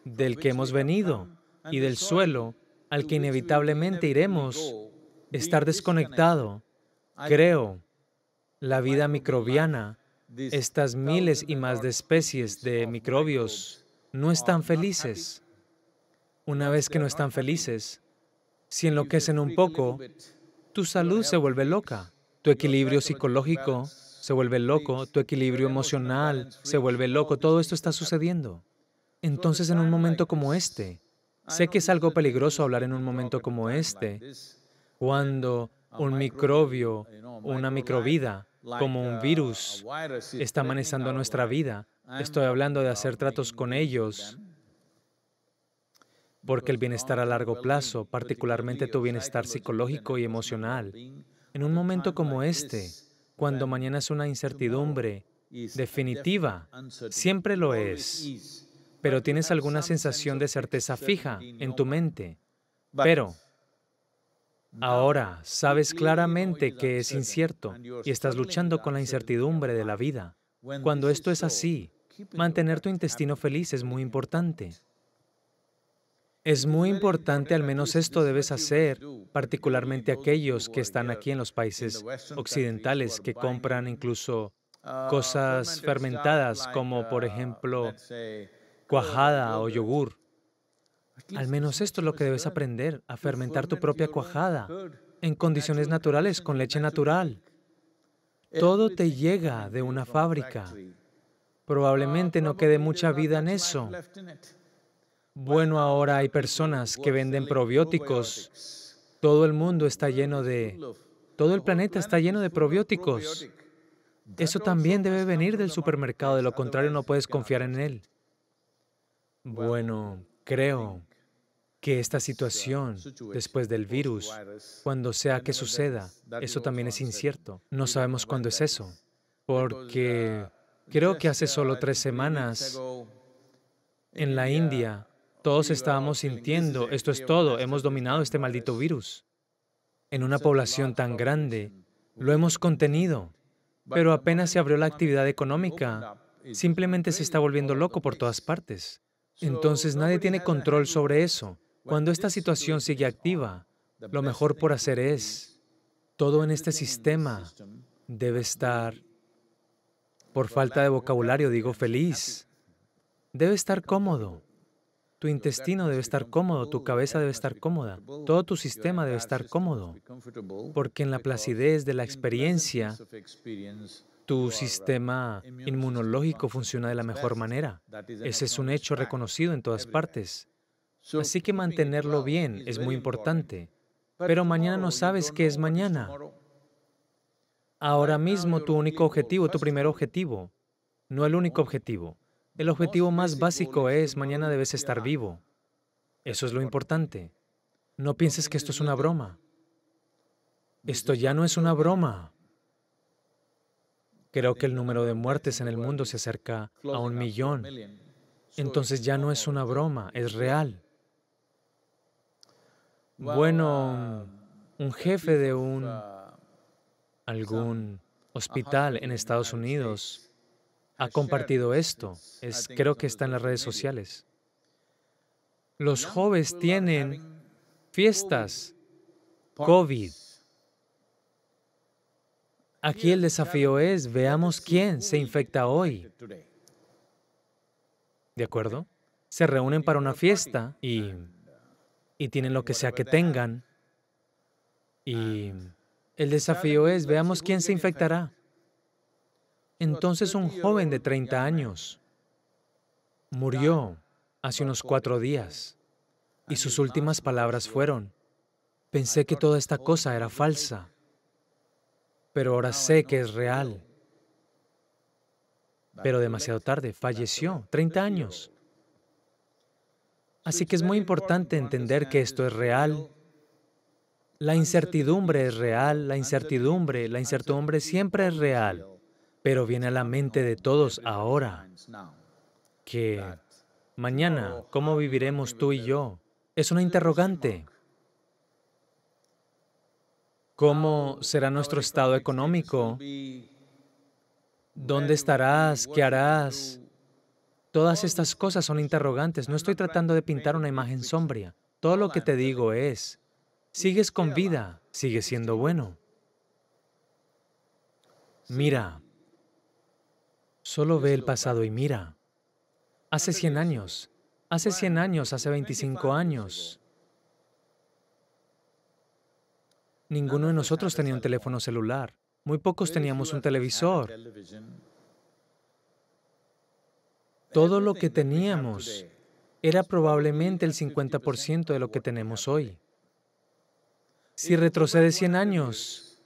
del que hemos venido y del suelo al que inevitablemente iremos, estar desconectado, creo, la vida microbiana, estas miles y más de especies de microbios no están felices. Una vez que no están felices, si enloquecen un poco, tu salud se vuelve loca tu equilibrio psicológico se vuelve loco, tu equilibrio emocional se vuelve loco, todo esto está sucediendo. Entonces, en un momento como pues, este, sé que es algo peligroso hablar en un momento como este, cuando un microbio, una microvida, como un virus, está amenazando nuestra vida. Estoy hablando de hacer tratos con ellos, porque el bienestar a largo plazo, particularmente tu bienestar psicológico y emocional, en un momento como este, cuando mañana es una incertidumbre definitiva, siempre lo es, pero tienes alguna sensación de certeza fija en tu mente. Pero ahora sabes claramente que es incierto y estás luchando con la incertidumbre de la vida. Cuando esto es así, mantener tu intestino feliz es muy importante. Es muy importante, al menos esto debes hacer, particularmente aquellos que están aquí en los países occidentales, que compran incluso cosas fermentadas, como por ejemplo cuajada o yogur. Al menos esto es lo que debes aprender, a fermentar tu propia cuajada en condiciones naturales, con leche natural. Todo te llega de una fábrica. Probablemente no quede mucha vida en eso, bueno, ahora hay personas que venden probióticos. Todo el mundo está lleno de... Todo el planeta está lleno de probióticos. Eso también debe venir del supermercado, de lo contrario no puedes confiar en él. Bueno, creo que esta situación, después del virus, cuando sea que suceda, eso también es incierto. No sabemos cuándo es eso, porque creo que hace solo tres semanas, en la India, todos estábamos sintiendo, esto es todo, hemos dominado este maldito virus. En una población tan grande, lo hemos contenido, pero apenas se abrió la actividad económica, simplemente se está volviendo loco por todas partes. Entonces nadie tiene control sobre eso. Cuando esta situación sigue activa, lo mejor por hacer es, todo en este sistema debe estar, por falta de vocabulario digo feliz, debe estar cómodo. Tu intestino debe estar cómodo, tu cabeza debe estar cómoda, todo tu sistema debe estar cómodo, porque en la placidez de la experiencia, tu sistema inmunológico funciona de la mejor manera. Ese es un hecho reconocido en todas partes. Así que mantenerlo bien es muy importante. Pero mañana no sabes qué es mañana. Ahora mismo tu único objetivo, tu primer objetivo, no el único objetivo. El objetivo más básico es, mañana debes estar vivo. Eso es lo importante. No pienses que esto es una broma. Esto ya no es una broma. Creo que el número de muertes en el mundo se acerca a un millón. Entonces ya no es una broma, es real. Bueno, un jefe de un algún hospital en Estados Unidos ha compartido esto. Es, creo que está en las redes sociales. Los jóvenes tienen fiestas COVID. Aquí el desafío es, veamos quién se infecta hoy. ¿De acuerdo? Se reúnen para una fiesta ah, y tienen lo que sea que pues tengan. Y ah, pues el desafío es, veamos quién se infectará. Entonces un joven de 30 años murió hace unos cuatro días y sus últimas palabras fueron, pensé que toda esta cosa era falsa, pero ahora sé que es real. Pero demasiado tarde, falleció, 30 años. Así que es muy importante entender que esto es real. La incertidumbre es real, la incertidumbre, la incertidumbre siempre es real. Pero viene a la mente de todos ahora que mañana, ¿cómo viviremos tú y yo? Es una interrogante. ¿Cómo será nuestro estado económico? ¿Dónde estarás? ¿Qué harás? Todas estas cosas son interrogantes. No estoy tratando de pintar una imagen sombria. Todo lo que te digo es, sigues con vida, sigues siendo bueno. Mira, Solo ve el pasado y mira. Hace 100 años, hace 100 años, hace 25 años. Ninguno de nosotros tenía un teléfono celular. Muy pocos teníamos un televisor. Todo lo que teníamos era probablemente el 50% de lo que tenemos hoy. Si retrocede 100 años,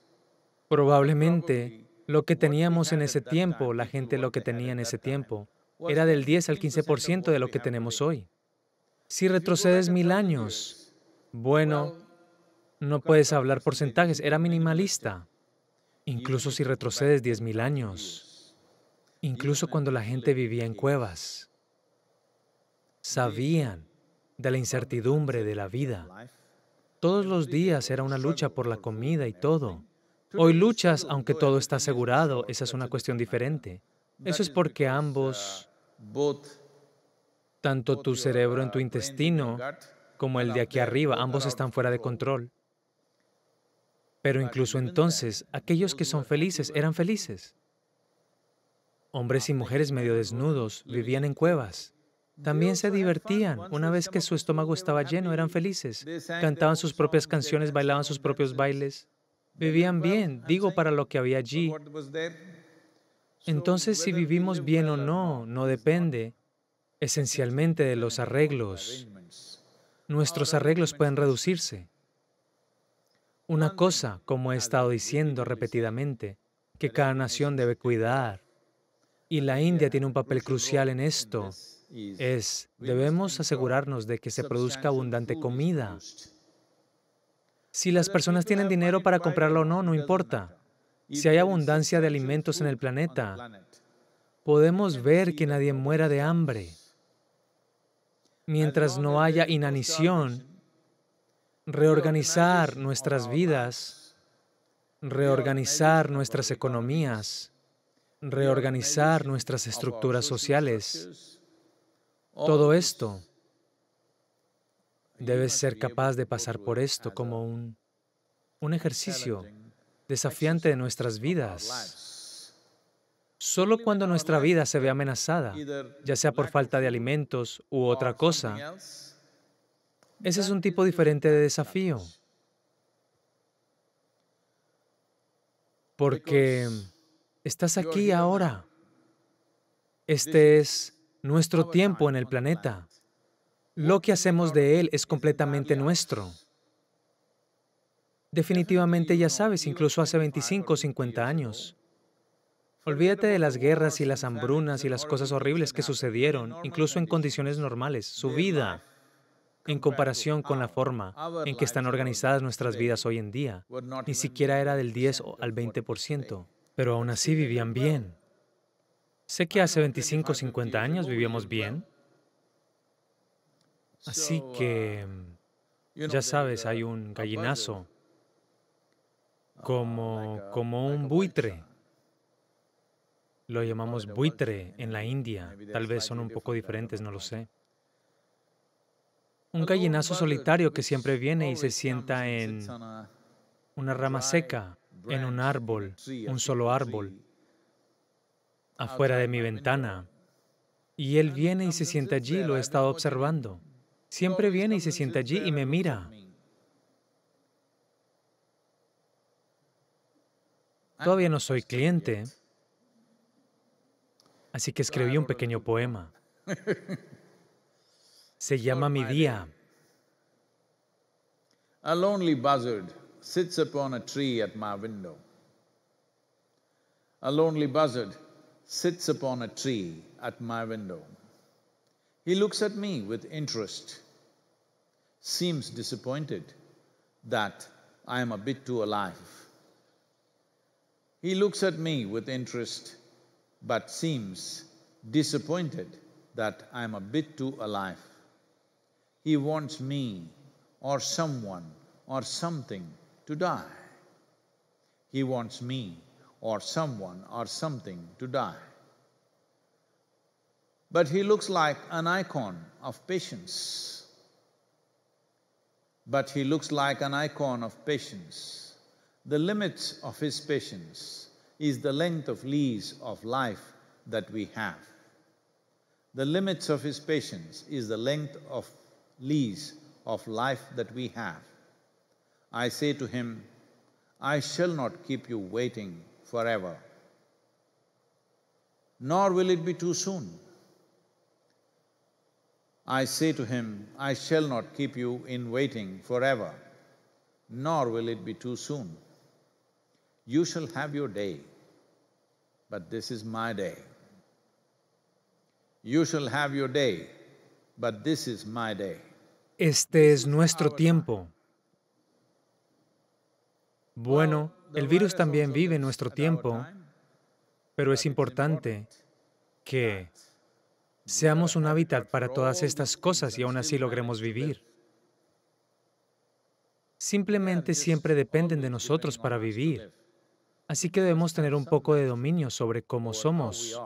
probablemente lo que teníamos en ese tiempo, la gente lo que tenía en ese tiempo, era del 10 al 15% de lo que tenemos hoy. Si retrocedes mil años, bueno, no puedes hablar porcentajes, era minimalista. Incluso si retrocedes mil años, incluso cuando la gente vivía en cuevas, sabían de la incertidumbre de la vida. Todos los días era una lucha por la comida y todo. Hoy luchas aunque todo está asegurado, esa es una cuestión diferente. Eso es porque ambos, tanto tu cerebro en tu intestino como el de aquí arriba, ambos están fuera de control. Pero incluso entonces, aquellos que son felices eran felices. Hombres y mujeres medio desnudos vivían en cuevas. También se divertían. Una vez que su estómago estaba lleno, eran felices. Cantaban sus propias canciones, bailaban sus propios bailes. Vivían bien, digo para lo que había allí. Entonces, si vivimos bien o no, no depende esencialmente de los arreglos. Nuestros arreglos pueden reducirse. Una cosa, como he estado diciendo repetidamente, que cada nación debe cuidar, y la India tiene un papel crucial en esto, es debemos asegurarnos de que se produzca abundante comida si las personas tienen dinero para comprarlo o no, no importa. Si hay abundancia de alimentos en el planeta, podemos ver que nadie muera de hambre. Mientras no haya inanición, reorganizar nuestras vidas, reorganizar nuestras economías, reorganizar nuestras estructuras sociales, todo esto Debes ser capaz de pasar por esto como un, un ejercicio desafiante de nuestras vidas. Solo cuando nuestra vida se ve amenazada, ya sea por falta de alimentos u otra cosa, ese es un tipo diferente de desafío. Porque estás aquí ahora. Este es nuestro tiempo en el planeta. Lo que hacemos de Él es completamente nuestro. Definitivamente ya sabes, incluso hace 25 o 50 años. Olvídate de las guerras y las hambrunas y las cosas horribles que sucedieron, incluso en condiciones normales. Su vida, en comparación con la forma en que están organizadas nuestras vidas hoy en día, ni siquiera era del 10 al 20%, pero aún así vivían bien. Sé que hace 25 o 50 años vivíamos bien, Así que, uh, mm, ya sabes, uh, hay un gallinazo, oh, como, un buitre. Uh. Lo llamamos buitre en la India. Tal vez son un poco diferentes, no lo sé. Un gallinazo solitario que siempre viene y se sienta en una rama seca, en un árbol, un solo árbol, afuera de mi ventana. Y él viene y se sienta allí, lo he estado observando. Siempre viene y se sienta allí y me mira. Todavía no soy cliente, así que escribí un pequeño poema. Se llama Mi Día. A lonely buzzard sits upon a tree at my window. A lonely buzzard sits upon a tree at my window. He looks at me with interest. seems disappointed that I am a bit too alive. He looks at me with interest but seems disappointed that I am a bit too alive. He wants me or someone or something to die. He wants me or someone or something to die. But he looks like an icon of patience but he looks like an icon of patience. The limit of his patience is the length of lease of life that we have. The limits of his patience is the length of lease of life that we have. I say to him, I shall not keep you waiting forever, nor will it be too soon. I say to him, I shall not keep you in waiting forever, nor will it be too soon. You shall have your day, but this is my day. You shall have your day, but this is my day. Este es nuestro tiempo. Bueno, oh, el virus también vive nuestro tiempo, pero es importante que Seamos un hábitat para todas estas cosas y aún así logremos vivir. Simplemente siempre dependen de nosotros para vivir. Así que debemos tener un poco de dominio sobre cómo somos.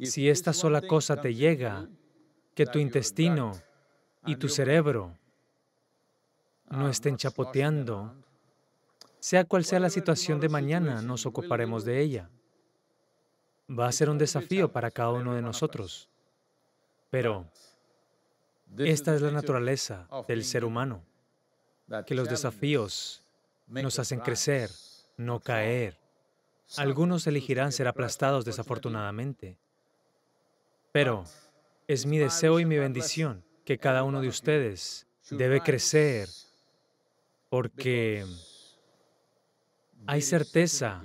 Si esta sola cosa te llega, que tu intestino y tu cerebro no estén chapoteando, sea cual sea la situación de mañana, nos ocuparemos de ella. Va a ser un desafío para cada uno de nosotros, pero esta es la naturaleza del ser humano, que los desafíos nos hacen crecer, no caer. Algunos elegirán ser aplastados desafortunadamente, pero es mi deseo y mi bendición que cada uno de ustedes debe crecer porque hay certeza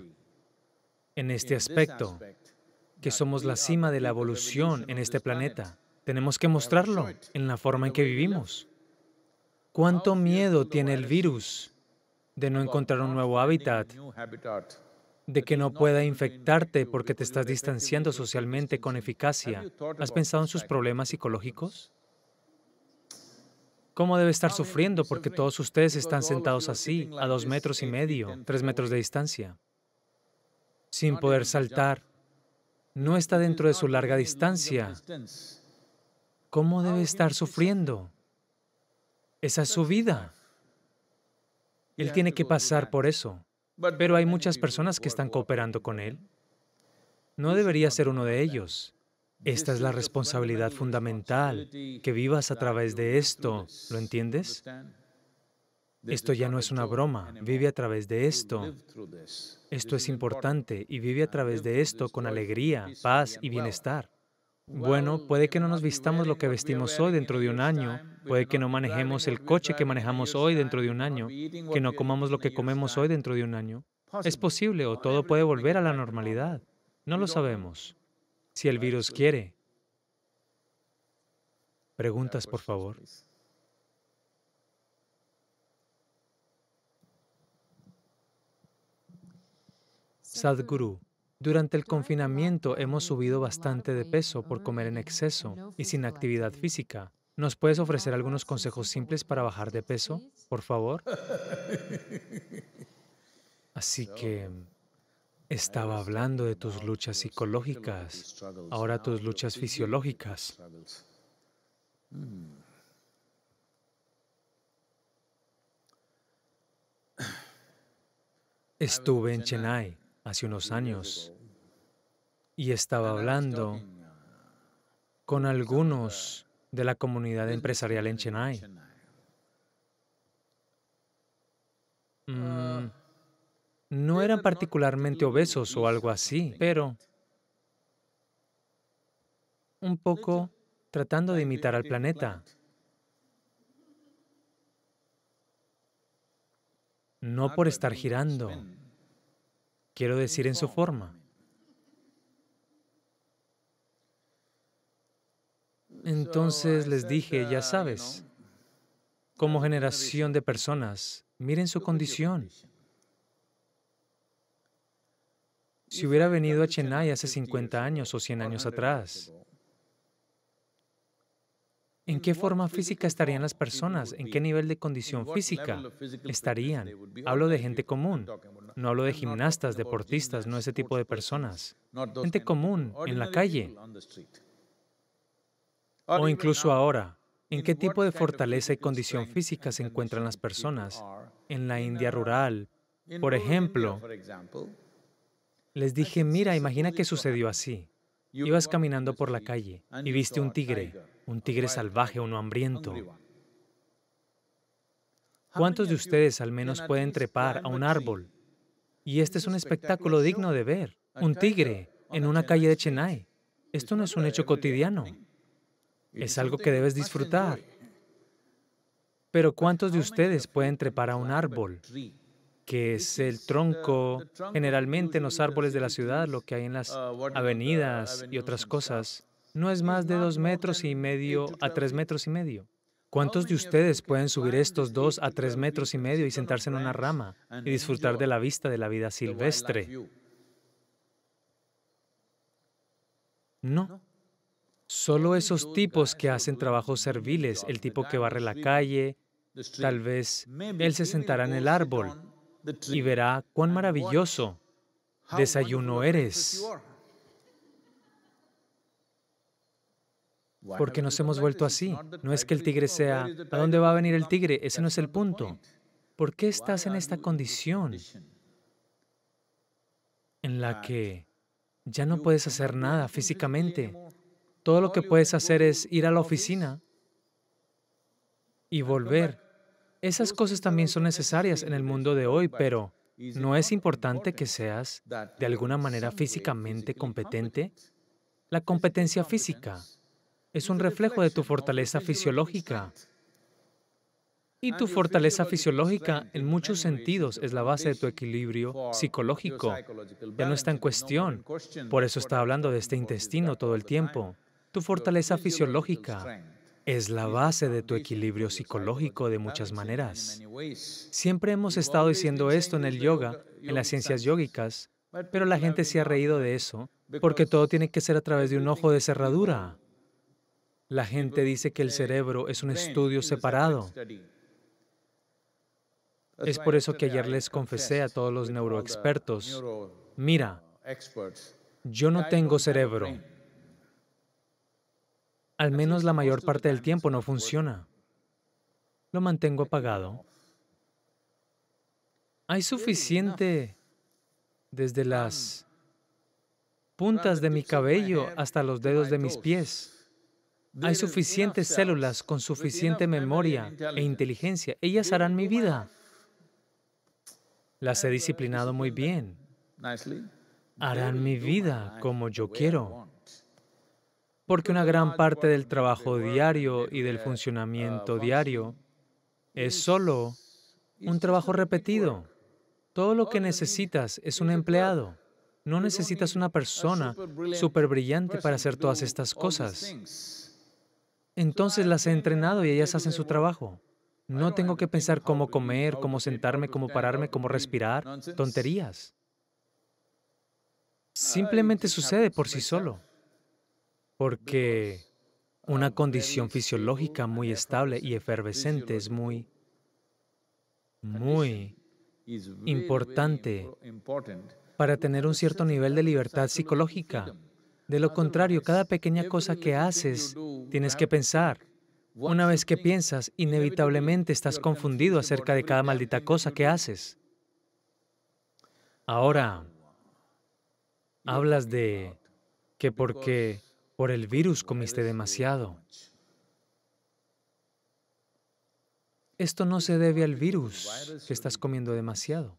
en este aspecto que somos la cima de la evolución en este planeta. Tenemos que mostrarlo en la forma en que vivimos. ¿Cuánto miedo tiene el virus de no encontrar un nuevo hábitat, de que no pueda infectarte porque te estás distanciando socialmente con eficacia? ¿Has pensado en sus problemas psicológicos? ¿Cómo debe estar sufriendo porque todos ustedes están sentados así, a dos metros y medio, tres metros de distancia, sin poder saltar, no está dentro de su larga distancia. ¿Cómo debe estar sufriendo? Esa es su vida. Él tiene que pasar por eso. Pero hay muchas personas que están cooperando con él. No debería ser uno de ellos. Esta es la responsabilidad fundamental, que vivas a través de esto. ¿Lo entiendes? Esto ya no es una broma, vive a través de esto. Esto es importante y vive a través de esto con alegría, paz y bienestar. Bueno, puede que no nos vistamos lo que vestimos hoy dentro de un año, puede que no manejemos el coche que manejamos hoy dentro de un año, que no comamos lo que comemos hoy dentro de un año. Es posible o todo puede volver a la normalidad. No lo sabemos. Si el virus quiere. Preguntas, por favor. Sadhguru, durante el confinamiento hemos subido bastante de peso por comer en exceso y sin actividad física. ¿Nos puedes ofrecer algunos consejos simples para bajar de peso, por favor? Así que estaba hablando de tus luchas psicológicas, ahora tus luchas fisiológicas. Hmm. Hmm. Estuve en Chennai hace unos años y estaba hablando con ah, algunos de la comunidad empresarial en Chennai. Ah. Mm, no eran particularmente obesos o algo así, pero un poco tratando de imitar al planeta. No ah, por estar girando, Quiero decir en su forma. Entonces les dije, ya sabes, como generación de personas, miren su condición. Si hubiera venido a Chennai hace 50 años o 100 años atrás, ¿En qué forma física estarían las personas? ¿En qué nivel de condición física estarían? Hablo de gente común. No hablo de gimnastas, deportistas, no ese tipo de personas. Gente común, en la calle. O incluso ahora, ¿en qué tipo de fortaleza y condición física se encuentran las personas? En la India rural, por ejemplo, les dije, mira, imagina que sucedió así. Ibas caminando por la calle y viste un tigre, un tigre salvaje, uno hambriento. ¿Cuántos de ustedes al menos pueden trepar a un árbol? Y este es un espectáculo digno de ver. Un tigre en una calle de Chennai. Esto no es un hecho cotidiano. Es algo que debes disfrutar. Pero ¿cuántos de ustedes pueden trepar a un árbol que es el uh, tronco, generalmente en los árboles de la ciudad, lo que hay en las uh, avenidas y otras cosas, no es más de dos metros y medio a tres metros y medio. ¿Cuántos de ustedes pueden subir estos dos a tres metros y medio y sentarse en una rama y disfrutar de la vista de la vida silvestre? No. Solo esos tipos que hacen trabajos serviles, el tipo que barre la calle, tal vez él se sentará en el árbol y verá cuán maravilloso desayuno eres. Porque nos hemos vuelto así. No es que el tigre sea, ¿a dónde va a venir el tigre? Ese no es el punto. ¿Por qué estás en esta condición en la que ya no puedes hacer nada físicamente? Todo lo que puedes hacer es ir a la oficina y volver esas cosas también son necesarias en el mundo de hoy, pero ¿no es importante que seas de alguna manera físicamente competente? La competencia física es un reflejo de tu fortaleza fisiológica. Y tu fortaleza fisiológica, en muchos sentidos, es la base de tu equilibrio psicológico. Ya no está en cuestión. Por eso está hablando de este intestino todo el tiempo. Tu fortaleza fisiológica es la base de tu equilibrio psicológico de muchas maneras. Siempre hemos estado diciendo esto en el yoga, en las ciencias yógicas, pero la gente se ha reído de eso porque todo tiene que ser a través de un ojo de cerradura. La gente dice que el cerebro es un estudio separado. Es por eso que ayer les confesé a todos los neuroexpertos, mira, yo no tengo cerebro, al menos la mayor parte del tiempo no funciona. Lo mantengo apagado. Hay suficiente desde las puntas de mi cabello hasta los dedos de mis pies. Hay suficientes células con suficiente memoria e inteligencia. Ellas harán mi vida. Las he disciplinado muy bien. Harán mi vida como yo quiero porque una gran parte del trabajo diario y del funcionamiento diario es solo un trabajo repetido. Todo lo que necesitas es un empleado. No necesitas una persona súper brillante para hacer todas estas cosas. Entonces las he entrenado y ellas hacen su trabajo. No tengo que pensar cómo comer, cómo sentarme, cómo pararme, cómo respirar, tonterías. Simplemente sucede por sí solo porque una condición fisiológica muy estable y efervescente es muy, muy importante para tener un cierto nivel de libertad psicológica. De lo contrario, cada pequeña cosa que haces, tienes que pensar. Una vez que piensas, inevitablemente estás confundido acerca de cada maldita cosa que haces. Ahora, hablas de que porque por el virus comiste demasiado. Esto no se debe al virus que estás comiendo demasiado.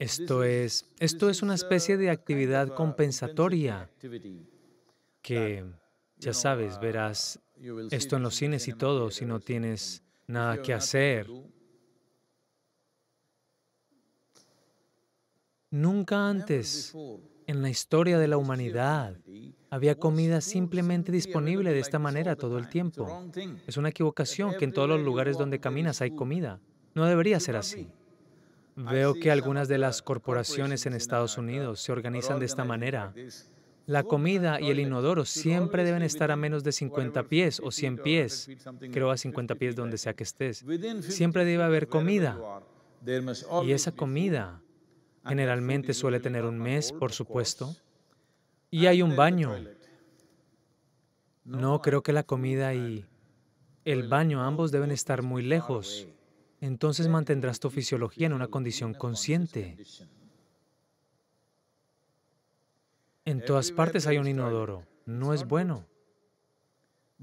Esto es, esto es una especie de actividad compensatoria que, ya sabes, verás esto en los cines y todo si no tienes nada que hacer. Nunca antes en la historia de la humanidad había comida simplemente disponible de esta manera todo el tiempo. Es una equivocación que en todos los lugares donde caminas hay comida. No debería ser así. Veo que algunas de las corporaciones en Estados Unidos se organizan de esta manera. La comida y el inodoro siempre deben estar a menos de 50 pies o 100 pies, creo a 50 pies donde sea que estés. Siempre debe haber comida. Y esa comida Generalmente suele tener un mes, por supuesto. Y hay un baño. No, creo que la comida y el baño ambos deben estar muy lejos. Entonces mantendrás tu fisiología en una condición consciente. En todas partes hay un inodoro. No es bueno,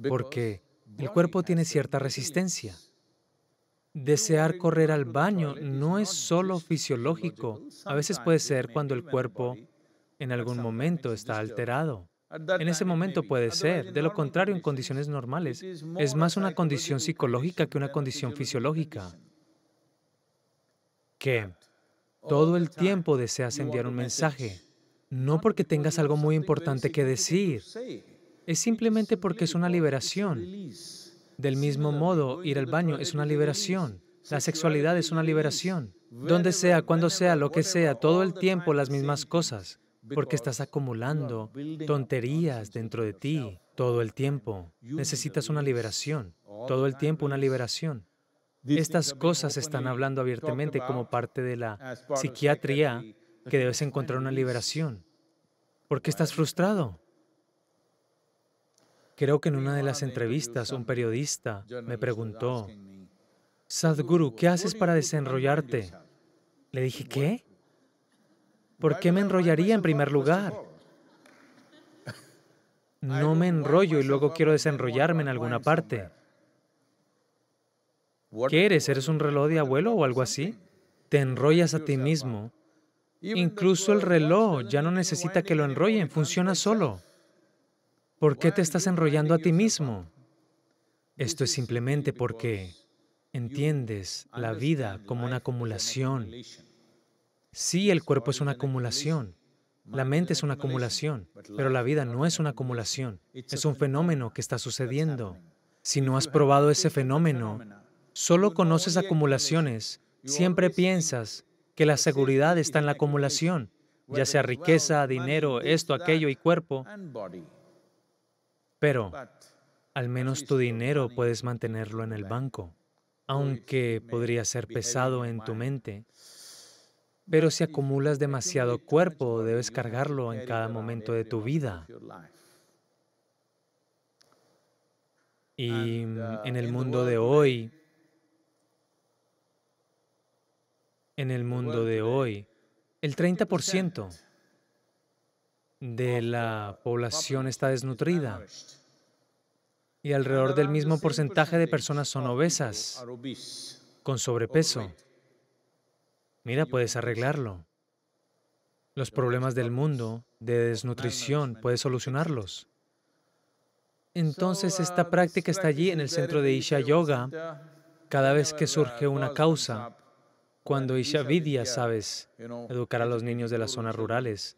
porque el cuerpo tiene cierta resistencia. Desear correr al baño no es solo fisiológico. A veces puede ser cuando el cuerpo en algún momento está alterado. En ese momento puede ser. De lo contrario, en condiciones normales, es más una condición psicológica que una condición fisiológica. Que todo el tiempo deseas enviar un mensaje, no porque tengas algo muy importante que decir, es simplemente porque es una liberación. Del mismo modo, ir al baño es una liberación. La sexualidad es una liberación. Donde sea, cuando sea, lo que sea, todo el tiempo las mismas cosas, porque estás acumulando tonterías dentro de ti todo el tiempo. Necesitas una liberación, todo el tiempo una liberación. Estas cosas están hablando abiertamente como parte de la psiquiatría que debes encontrar una liberación. porque estás frustrado? Creo que en una de las entrevistas un periodista me preguntó, Sadhguru, ¿qué haces para desenrollarte? Le dije, ¿qué? ¿Por qué me enrollaría en primer lugar? No me enrollo y luego quiero desenrollarme en alguna parte. ¿Qué eres? ¿Eres un reloj de abuelo o algo así? Te enrollas a ti mismo. Incluso el pues, reloj ya no necesita que lo enrollen, funciona solo. ¿Por qué te estás enrollando a ti mismo? Esto es simplemente porque entiendes la vida como una acumulación. Sí, el cuerpo es una acumulación, la mente es una acumulación, pero la vida no es una acumulación, es un fenómeno que está sucediendo. Si no has probado ese fenómeno, solo conoces acumulaciones, siempre piensas que la seguridad está en la acumulación, ya sea riqueza, dinero, esto, aquello y cuerpo, pero al menos tu dinero puedes mantenerlo en el banco, aunque podría ser pesado en tu mente. Pero si acumulas demasiado cuerpo, debes cargarlo en cada momento de tu vida. Y uh, en el mundo de hoy, en el mundo de hoy, el 30% de la población está desnutrida y alrededor del mismo porcentaje de personas son obesas, con sobrepeso. Mira, puedes arreglarlo. Los problemas del mundo de desnutrición, puedes solucionarlos. Entonces esta uh, práctica está allí en el centro de Isha Yoga cada vez que surge uh, una causa. Cuando Isha Vidya, sabes, educar a los niños de las zonas rurales,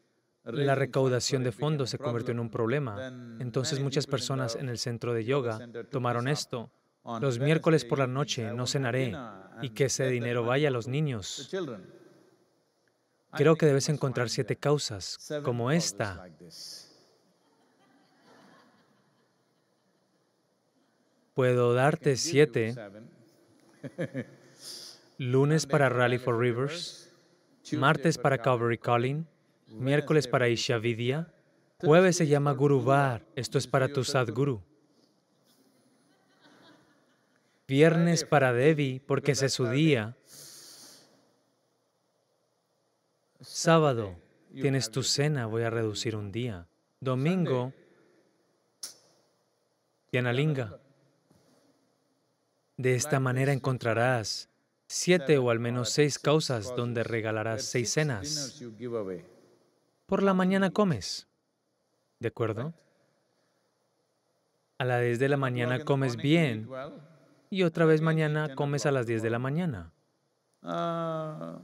la recaudación de fondos se convirtió en un problema. Entonces muchas personas en el centro de yoga tomaron esto. Los miércoles por la noche no cenaré y que ese dinero vaya a los niños. Creo que debes encontrar siete causas como esta. Puedo darte siete. Lunes para Rally for Rivers, martes para Calvary Calling, miércoles para Ishavidya, jueves se llama Guruvar, esto es para tu Sadguru. Viernes para Devi, porque ese es su día. Sábado, tienes tu cena, voy a reducir un día. Domingo, Yanalinga. De esta manera encontrarás siete o al menos seis causas donde regalarás seis cenas por la mañana comes. ¿De acuerdo? A las 10 de la mañana comes bien y otra vez mañana comes a las 10 de la mañana. Ah.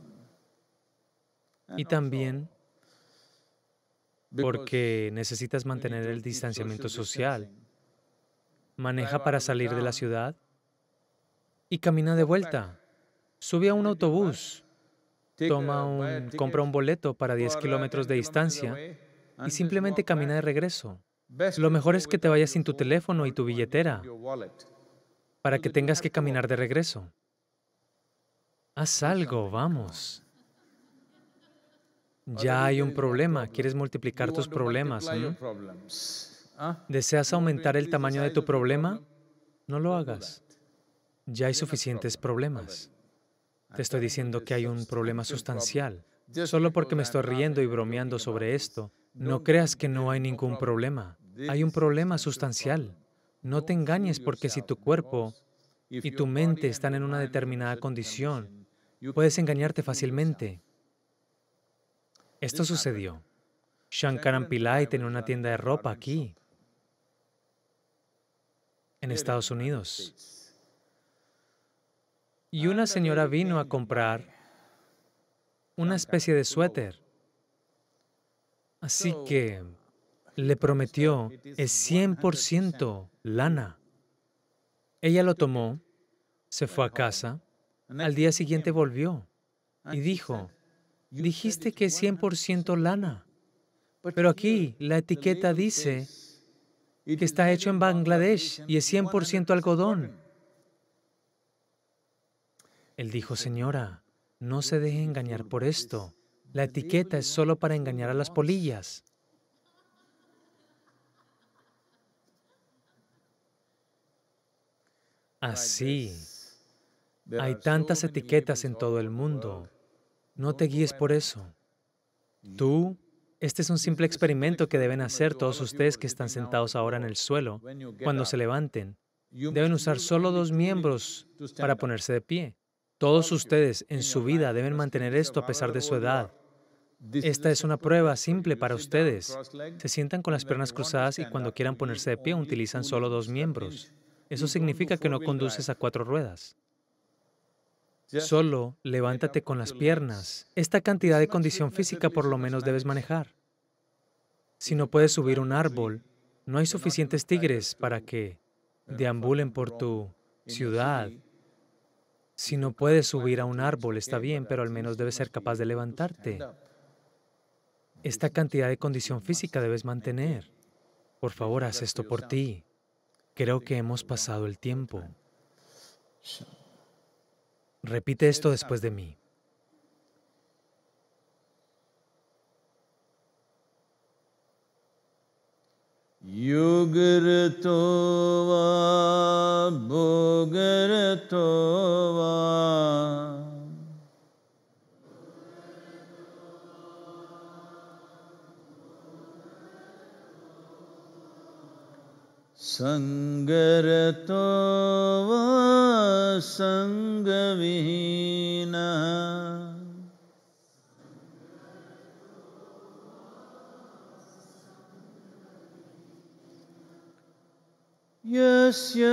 Y ah, también porque necesitas mantener el distanciamiento social. Maneja para salir de la ciudad y camina de vuelta. Sube a un autobús toma un, compra un boleto para 10 kilómetros de distancia y simplemente camina de regreso. Lo mejor es que te vayas sin tu teléfono y tu billetera para que tengas que caminar de regreso. Haz algo, vamos. Ah, ya hay un problema, quieres multiplicar tus problemas. ¿Deseas aumentar el tamaño de tu problema? No lo hagas. Ya hay suficientes problemas. Te estoy diciendo que hay un problema sustancial. Solo porque me estoy riendo y bromeando sobre esto, no creas que no hay ningún problema. Hay un problema sustancial. No te engañes porque si tu cuerpo y tu mente están en una determinada condición, puedes engañarte fácilmente. Esto sucedió. Shankaran Pillai tenía una tienda de ropa aquí, en Estados Unidos. Y una señora vino a comprar una especie de suéter. Así que le prometió, es 100% lana. Ella lo tomó, se fue a casa, al día siguiente volvió y dijo, dijiste que es 100% lana, pero aquí la etiqueta dice que está hecho en Bangladesh y es 100% algodón. Él dijo, Señora, no se deje engañar por esto. La etiqueta es solo para engañar a las polillas. Así. Hay tantas etiquetas en todo el mundo. No te guíes por eso. Tú, este es un simple experimento que deben hacer todos ustedes que están sentados ahora en el suelo. Cuando se levanten, deben usar solo dos miembros para ponerse de pie. Todos ustedes en su vida deben mantener esto a pesar de su edad. Esta es una prueba simple para ustedes. Se sientan con las piernas cruzadas y cuando quieran ponerse de pie utilizan solo dos miembros. Eso significa que no conduces a cuatro ruedas. Solo levántate con las piernas. Esta cantidad de condición física por lo menos debes manejar. Si no puedes subir un árbol, no hay suficientes tigres para que deambulen por tu ciudad si no puedes subir a un árbol, está bien, pero al menos debes ser capaz de levantarte. Esta cantidad de condición física debes mantener. Por favor, haz esto por ti. Creo que hemos pasado el tiempo. Repite esto después de mí. तो वोगर तो संगर तो वा विहीना यस्य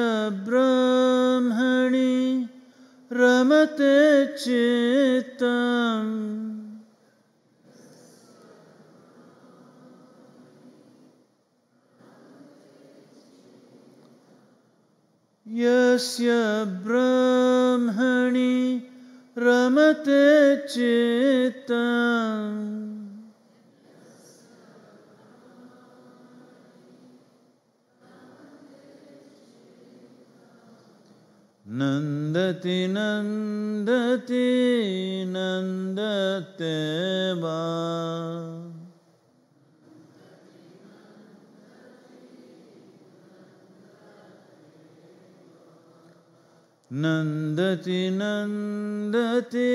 ब्रह्मणि रमते चित्तम् यस्य ब्रह्मणि रमते चित्तम् नन्दति नन्दति नन्दते वा नन्दति नन्दति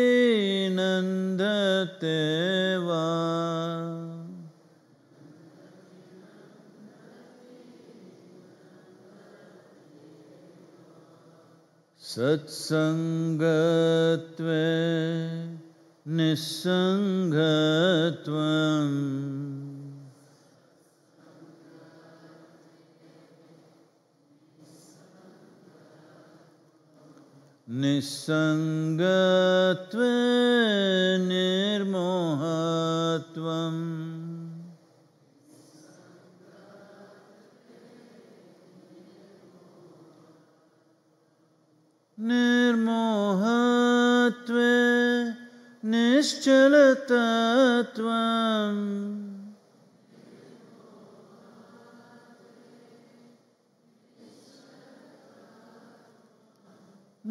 नन्दते वा सत्सङ्गत्वे निस्सङ्गत्वम् निस्सङ्गत्वे निर्मोहत्वम् Nirmohatve Nishchalatatvam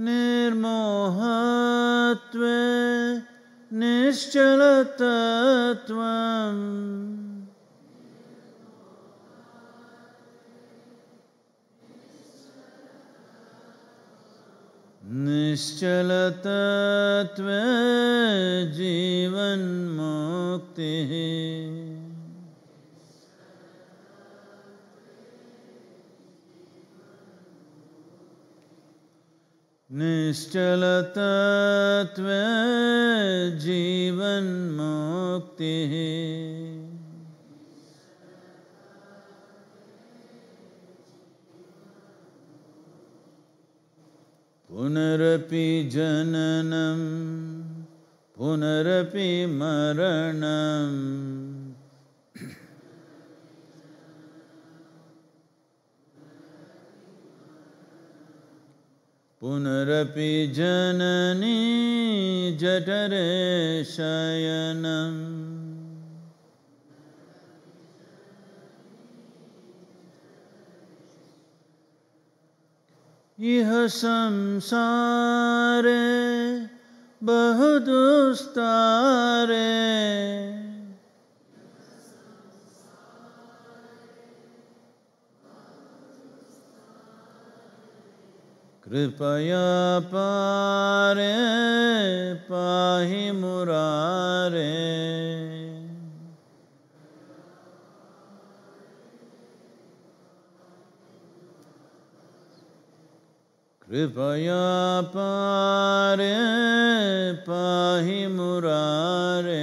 Nirmohatve निश्चलतत्व जीवन मुक्ति निश्चलतत्व जीवन मुक्ति पुनरपि जननं पुनरपि मरणम् पुनरपि जननी जठरे शयनम् यह संसार बहुदुस्तार कृपया पारे पाहि मुरारे कृपया पारे पाहि मुरारे